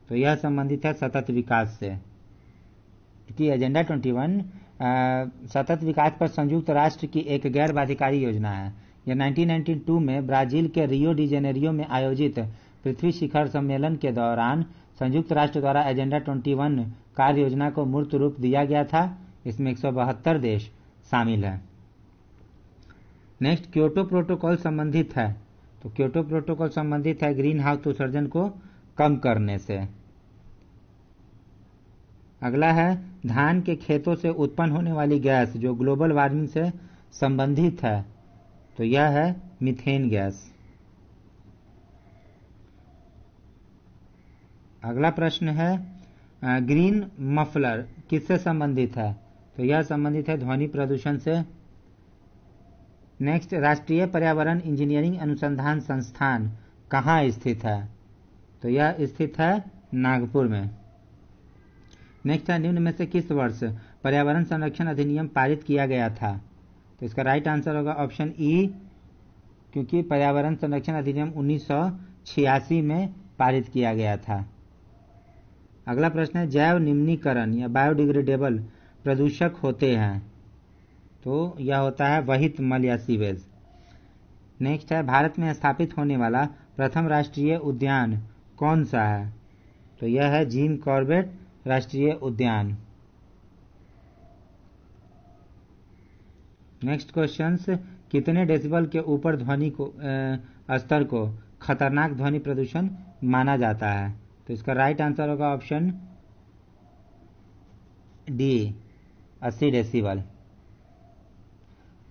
तो यह संबंधित है सतत विकास से कि एजेंडा 21 सतत विकास पर संयुक्त राष्ट्र की एक गैर बाधिकारी योजना है यह 1992 में ब्राजील के रियो डिजेनेरियो में आयोजित पृथ्वी शिखर सम्मेलन के दौरान संयुक्त राष्ट्र द्वारा एजेंडा 21 कार्य योजना को मूर्त रूप दिया गया था इसमें एक देश शामिल है नेक्स्ट क्योटो प्रोटोकॉल संबंधित है तो क्योटो प्रोटोकॉल संबंधित है ग्रीन हाउस उत्सर्जन को कम करने से अगला है धान के खेतों से उत्पन्न होने वाली गैस जो ग्लोबल वार्मिंग से संबंधित है तो यह है मिथेन गैस अगला प्रश्न है ग्रीन मफलर किससे संबंधित है तो यह संबंधित है ध्वनि प्रदूषण से नेक्स्ट राष्ट्रीय पर्यावरण इंजीनियरिंग अनुसंधान संस्थान कहाँ स्थित है तो यह स्थित है नागपुर में नेक्स्ट है निम्न में से किस वर्ष पर्यावरण संरक्षण अधिनियम पारित किया गया था तो इसका राइट आंसर होगा ऑप्शन ई e, क्योंकि पर्यावरण संरक्षण अधिनियम उन्नीस में पारित किया गया था अगला प्रश्न है जैव निम्नीकरण या बायोडिग्रेडेबल प्रदूषक होते हैं तो यह होता है वहित मल या सीवेज नेक्स्ट है भारत में स्थापित होने वाला प्रथम राष्ट्रीय उद्यान कौन सा है तो यह है जीम कॉर्बेट राष्ट्रीय उद्यान नेक्स्ट क्वेश्चन कितने डेसिबल के ऊपर ध्वनि को ए, स्तर को खतरनाक ध्वनि प्रदूषण माना जाता है तो इसका राइट आंसर होगा ऑप्शन डी अस्सी डेसिबल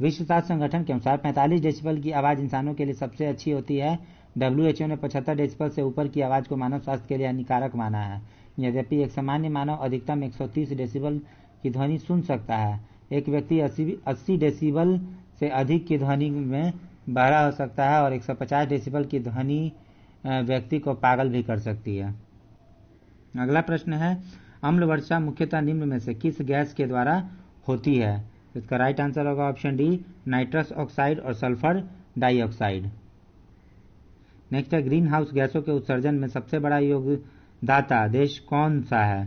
विश्व स्वास्थ्य संगठन के अनुसार 45 डेसिबल की आवाज इंसानों के लिए सबसे अच्छी होती है डब्ल्यू ने पचहत्तर डेसिपल से ऊपर की आवाज़ को मानव स्वास्थ्य के लिए हानिकारक माना है यद्यपि एक सामान्य मानव अधिकतम 130 डेसिबल की ध्वनि सुन सकता है एक व्यक्ति 80 डेसिबल से अधिक की ध्वनि में बहरा हो सकता है और 150 डेसिबल की ध्वनि व्यक्ति को पागल भी कर सकती है अगला प्रश्न है अम्ल वर्षा मुख्यतः निम्न में से किस गैस के द्वारा होती है इसका राइट आंसर होगा ऑप्शन डी नाइट्रस ऑक्साइड और सल्फर डाइऑक्साइड नेक्स्ट है ग्रीन हाउस गैसों के उत्सर्जन में सबसे बड़ा योगदाता देश कौन सा है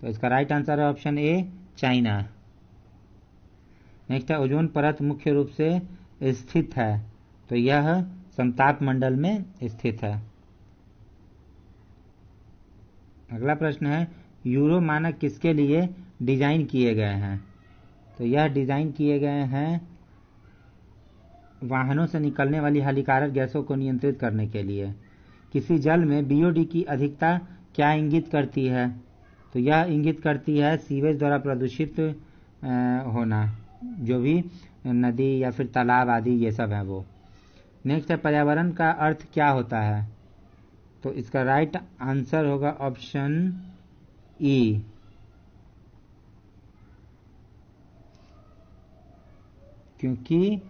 तो इसका राइट आंसर है ऑप्शन ए चाइना नेक्स्ट है ओजोन परत मुख्य रूप से स्थित है तो यह संताप मंडल में स्थित है अगला प्रश्न है यूरो मानक किसके लिए डिजाइन किए गए हैं तो यह डिजाइन किए गए हैं वाहनों से निकलने वाली हानिकारक गैसों को नियंत्रित करने के लिए किसी जल में बीओडी की अधिकता क्या इंगित करती है तो यह इंगित करती है सीवेज द्वारा प्रदूषित होना जो भी नदी या फिर तालाब आदि ये सब है वो नेक्स्ट है पर्यावरण का अर्थ क्या होता है तो इसका राइट आंसर होगा ऑप्शन ई e। क्योंकि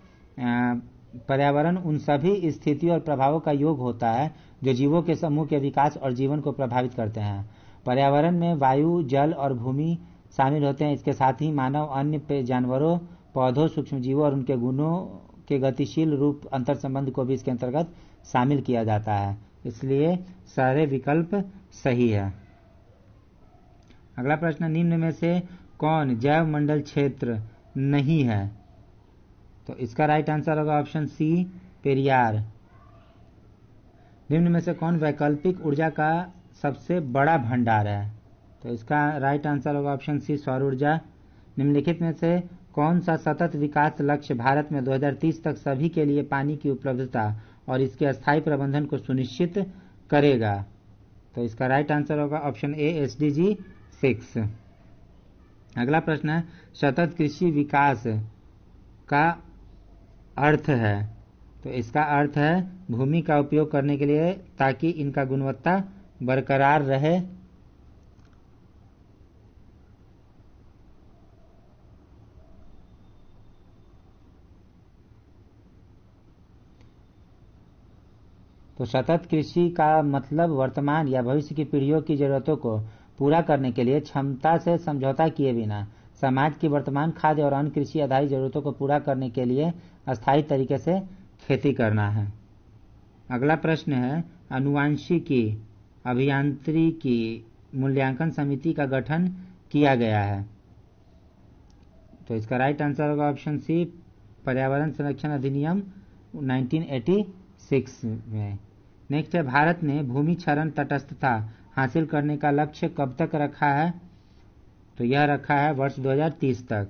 पर्यावरण उन सभी स्थितियों और प्रभावों का योग होता है जो जीवों के समूह के विकास और जीवन को प्रभावित करते हैं पर्यावरण में वायु जल और भूमि शामिल होते हैं इसके साथ ही मानव अन्य जानवरों पौधों सूक्ष्म जीवों और उनके गुणों के गतिशील रूप अंतर संबंध को भी इसके अंतर्गत शामिल किया जाता है इसलिए सारे विकल्प सही है अगला प्रश्न निम्न में से कौन जैव मंडल क्षेत्र नहीं है तो इसका राइट आंसर होगा ऑप्शन सी पेरियार निम्न में से कौन वैकल्पिक ऊर्जा का सबसे बड़ा भंडार है तो इसका राइट आंसर होगा ऑप्शन सी सौर ऊर्जा निम्नलिखित में से कौन सा सतत विकास लक्ष्य भारत में 2030 तक सभी के लिए पानी की उपलब्धता और इसके स्थायी प्रबंधन को सुनिश्चित करेगा तो इसका राइट आंसर होगा option A S D G six अगला प्रश्न है सतत कृषि विकास का अर्थ है तो इसका अर्थ है भूमि का उपयोग करने के लिए ताकि इनका गुणवत्ता बरकरार रहे तो सतत कृषि का मतलब वर्तमान या भविष्य की पीढ़ियों की जरूरतों को पूरा करने के लिए क्षमता से समझौता किए बिना समाज की वर्तमान खाद्य और अन्य कृषि आधारित जरूरतों को पूरा करने के लिए स्थायी तरीके से खेती करना है अगला प्रश्न है अनुवांशिकी अभियांत्रिकी मूल्यांकन समिति का गठन किया गया है तो इसका राइट आंसर होगा ऑप्शन सी पर्यावरण संरक्षण अधिनियम 1986 में नेक्स्ट है भारत ने भूमि क्षरण तटस्थता हासिल करने का लक्ष्य कब तक रखा है तो यह रखा है वर्ष 2030 तक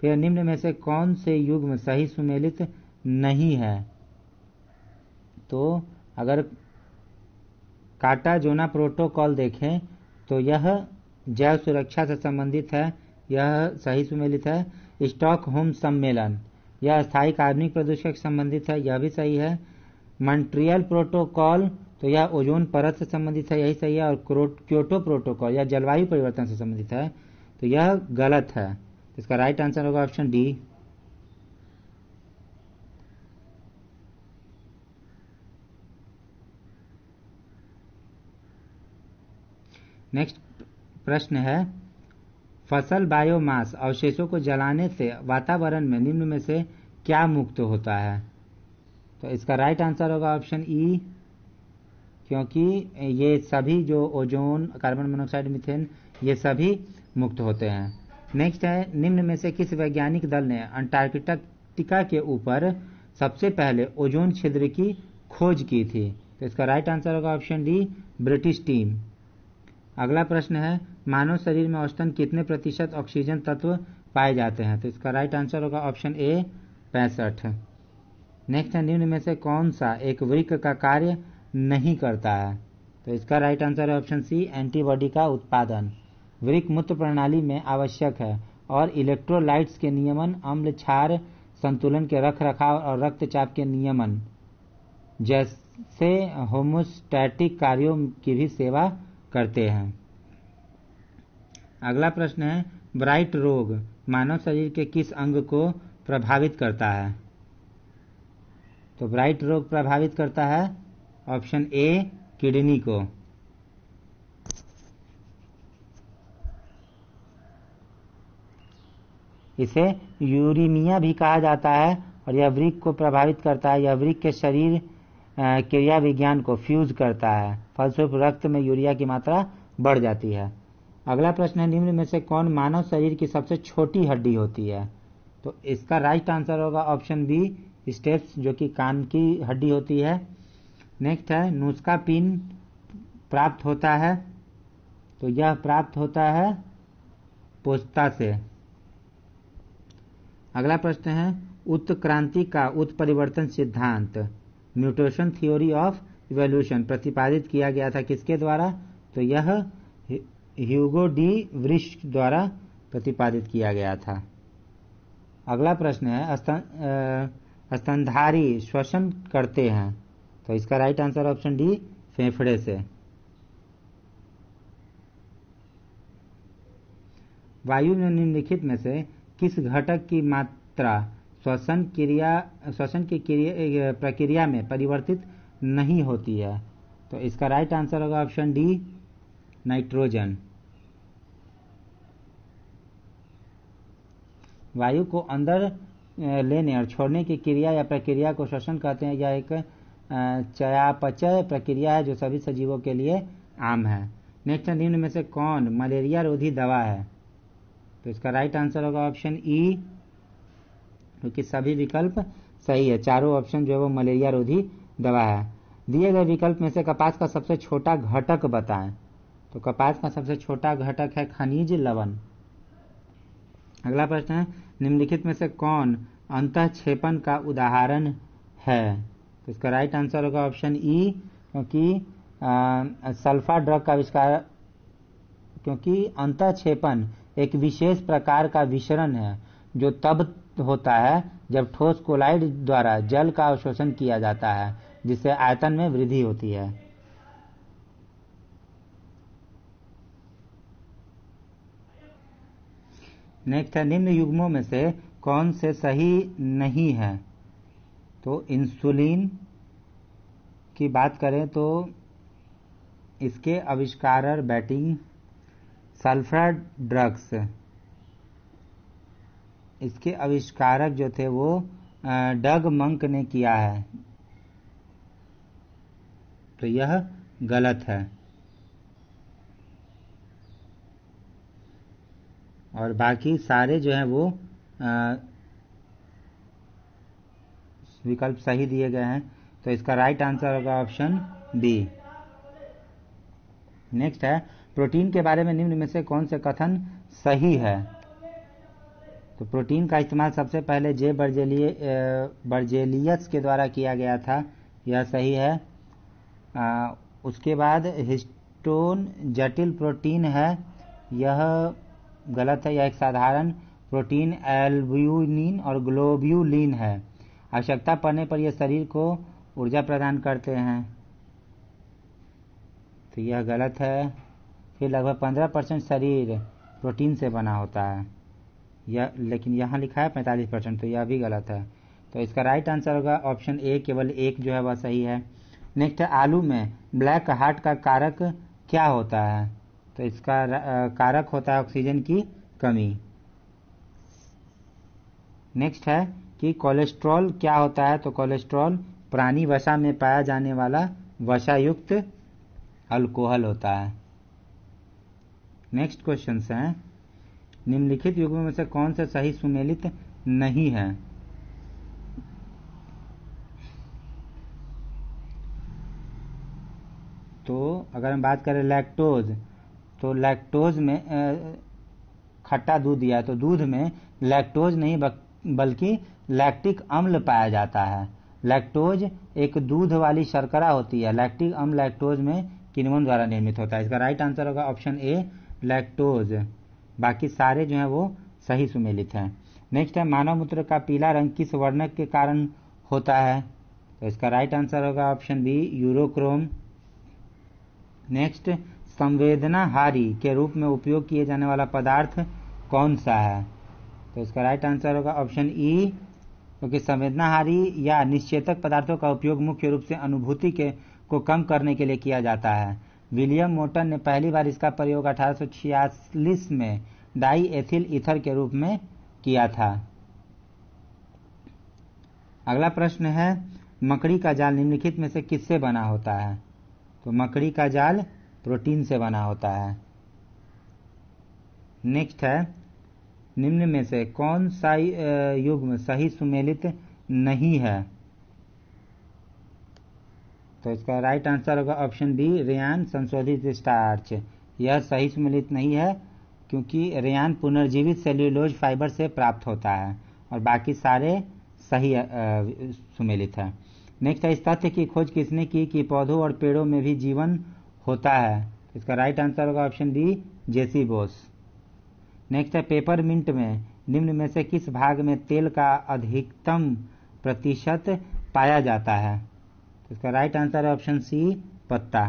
फिर तो निम्न में से कौन से युग्म सही सुमेलित नहीं है तो अगर काटा जोना प्रोटोकॉल देखें तो यह जैव सुरक्षा से संबंधित है यह सही सुमेलित है स्टॉक होम सम्मेलन यह स्थायी प्रदूषण प्रदूषक संबंधित है यह भी सही है मंट्रियल प्रोटोकॉल तो यह ओजोन परत से संबंधित है यही सही है और क्योटो प्रोटोकॉल यह जलवायु परिवर्तन से संबंधित है तो यह गलत है इसका राइट आंसर होगा ऑप्शन डी नेक्स्ट प्रश्न है फसल बायोमास अवशेषों को जलाने से वातावरण में निम्न में से क्या मुक्त होता है तो इसका राइट आंसर होगा ऑप्शन ई e, क्योंकि ये सभी जो ओजोन कार्बन मोनोक्साइड मिथेन ये सभी मुक्त होते हैं नेक्स्ट है निम्न में से किस वैज्ञानिक दल ने अंटार्कटिका के ऊपर सबसे पहले ओजोन छिद्र की खोज की थी तो इसका राइट आंसर होगा ऑप्शन डी ब्रिटिश टीम अगला प्रश्न है मानव शरीर में औसतन कितने प्रतिशत ऑक्सीजन तत्व पाए जाते हैं तो इसका राइट आंसर होगा ऑप्शन ए पैंसठ नेक्स्ट है निम्न में से कौन सा एक वृक्ष का कार्य नहीं करता है तो इसका राइट आंसर है ऑप्शन सी एंटीबॉडी का उत्पादन वृक मूत्र प्रणाली में आवश्यक है और इलेक्ट्रोलाइट्स के नियमन अम्ल क्षार संतुलन के रख रखाव और रक्तचाप के नियमन जैसे होमोस्टैटिक कार्यों की भी सेवा करते हैं अगला प्रश्न है ब्राइट रोग मानव शरीर के किस अंग को प्रभावित करता है तो ब्राइट रोग प्रभावित करता है ऑप्शन ए किडनी को इसे यूरिमिया भी कहा जाता है और यह वृक को प्रभावित करता है यह वृक के शरीर क्रिया विज्ञान को फ्यूज करता है फलस्वरूप रक्त में यूरिया की मात्रा बढ़ जाती है अगला प्रश्न है निम्न में से कौन मानव शरीर की सबसे छोटी हड्डी होती है तो इसका राइट आंसर होगा ऑप्शन बी स्टेप्स जो कि कान की हड्डी होती है नेक्स्ट है नुस्खा पिन प्राप्त होता है तो यह प्राप्त होता है पोस्ता से अगला प्रश्न है उत्क्रांति का उत्परिवर्तन सिद्धांत म्यूटेशन थ्योरी ऑफ इवोल्यूशन प्रतिपादित किया गया था किसके द्वारा तो यह ह्यूगो डी वृक्ष द्वारा प्रतिपादित किया गया था अगला प्रश्न है स्तनधारी श्वसन करते हैं तो इसका राइट आंसर ऑप्शन डी फेफड़े से वायु में निम्नलिखित में से किस घटक की मात्रा श्वसन क्रिया श्वसन की क्रिया प्रक्रिया में परिवर्तित नहीं होती है तो इसका राइट आंसर होगा ऑप्शन डी नाइट्रोजन वायु को अंदर लेने और छोड़ने की क्रिया या प्रक्रिया को श्वसन कहते हैं यह एक चयापचय प्रक्रिया है जो सभी सजीवों के लिए आम है नेक्स्ट निम्न में से कौन मलेरिया रोधी दवा है तो इसका राइट आंसर होगा ऑप्शन ई e, क्योंकि सभी विकल्प सही है चारों ऑप्शन जो है वो मलेरिया रोधी दवा है दिए गए विकल्प में से कपास का सबसे छोटा घटक बताएं तो कपास का सबसे छोटा घटक है खनिज लवण अगला प्रश्न है निम्नलिखित में से कौन अंत छेपन का उदाहरण है तो इसका राइट आंसर होगा ऑप्शन ई e, क्योंकि सल्फा ड्रग का आविष्कार क्योंकि अंत छेपन एक विशेष प्रकार का विशरण है जो तब होता है जब ठोस कोलाइड द्वारा जल का अवशोषण किया जाता है जिससे आयतन में वृद्धि होती है नेक्स्ट है निम्न युग्मों में से कौन से सही नहीं है तो इंसुलिन की बात करें तो इसके आविष्कार बैटिंग सल्फ्राइड ड्रग्स इसके आविष्कारक जो थे वो डग मंक ने किया है तो यह गलत है और बाकी सारे जो हैं वो विकल्प सही दिए गए हैं तो इसका राइट आंसर होगा ऑप्शन बी नेक्स्ट है प्रोटीन के बारे में निम्न में से कौन से कथन सही है तो प्रोटीन का इस्तेमाल सबसे पहले जे बर्जेलिय बर्जेलियस के द्वारा किया गया था यह सही है आ, उसके बाद हिस्टोन जटिल प्रोटीन है यह गलत है यह एक साधारण प्रोटीन एल्ब्यूनिन और ग्लोब्यूलिन है आवश्यकता पड़ने पर यह शरीर को ऊर्जा प्रदान करते हैं तो यह गलत है के लगभग पंद्रह परसेंट शरीर प्रोटीन से बना होता है यह लेकिन यहाँ लिखा है पैंतालीस परसेंट तो यह भी गलत है तो इसका राइट आंसर होगा ऑप्शन ए केवल एक जो है वह सही है नेक्स्ट आलू में ब्लैक हार्ट का कारक क्या होता है तो इसका कारक होता है ऑक्सीजन की कमी नेक्स्ट है कि कोलेस्ट्रॉल क्या होता है तो कोलेस्ट्रॉल प्राणी वसा में पाया जाने वाला वसायुक्त अल्कोहल होता है नेक्स्ट क्वेश्चन है निम्नलिखित युग्म में से कौन सा सही सुमेलित नहीं है तो अगर हम बात करें लैक्टोज तो लैक्टोज में खट्टा दूध दिया तो दूध में लैक्टोज नहीं बल्कि लैक्टिक अम्ल पाया जाता है लैक्टोज एक दूध वाली शर्करा होती है लैक्टिक अम्ल लैक्टोज में किनवन द्वारा निर्मित होता है इसका राइट आंसर होगा ऑप्शन ए लैक्टोज बाकी सारे जो हैं वो सही सुमेलित हैं नेक्स्ट है मानव मूत्र का पीला रंग किस वर्णक के कारण होता है तो इसका राइट आंसर होगा ऑप्शन बी यूरोक्रोम नेक्स्ट संवेदनाहारी के रूप में उपयोग किए जाने वाला पदार्थ कौन सा है तो इसका राइट आंसर होगा ऑप्शन ई e, क्योंकि संवेदनाहारी या निश्चेतक पदार्थों का उपयोग मुख्य रूप से अनुभूति के को कम करने के लिए किया जाता है विलियम मोटन ने पहली बार इसका प्रयोग अठारह में डाई एथिल इथर के रूप में किया था अगला प्रश्न है मकड़ी का जाल निम्नलिखित में से किससे बना होता है तो मकड़ी का जाल प्रोटीन से बना होता है नेक्स्ट है निम्न में से कौन सा युग्म सही सुमेलित नहीं है तो इसका राइट आंसर होगा ऑप्शन बी रेयान संशोधित स्टार्च यह सही सम्मिलित नहीं है क्योंकि रेयान पुनर्जीवित सेल्यूलोज फाइबर से प्राप्त होता है और बाकी सारे सही सुमेलित है नेक्स्ट है इस तथ्य की खोज किसने की कि पौधों और पेड़ों में भी जीवन होता है तो इसका राइट आंसर होगा option B JC Bose next है पेपर मिंट में निम्न में से किस भाग में तेल का अधिकतम प्रतिशत पाया जाता है इसका राइट आंसर है ऑप्शन सी पत्ता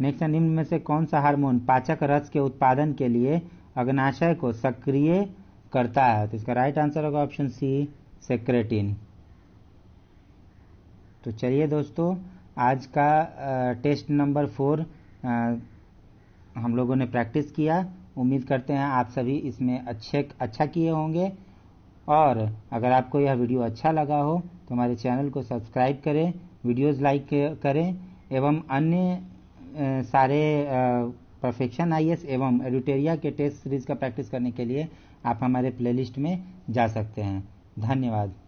नेक्स्ट निम्न में से कौन सा हार्मोन पाचक रस के उत्पादन के लिए अग्नाशय को सक्रिय करता है तो इसका राइट आंसर होगा ऑप्शन सी सेक्रेटिन तो चलिए दोस्तों आज का टेस्ट नंबर फोर हम लोगों ने प्रैक्टिस किया उम्मीद करते हैं आप सभी इसमें अच्छे अच्छा किए होंगे और अगर आपको यह वीडियो अच्छा लगा हो तो हमारे चैनल को सब्सक्राइब करें वीडियोस लाइक करें एवं अन्य सारे परफेक्शन आई एवं एडुटेरिया के टेस्ट सीरीज का प्रैक्टिस करने के लिए आप हमारे प्लेलिस्ट में जा सकते हैं धन्यवाद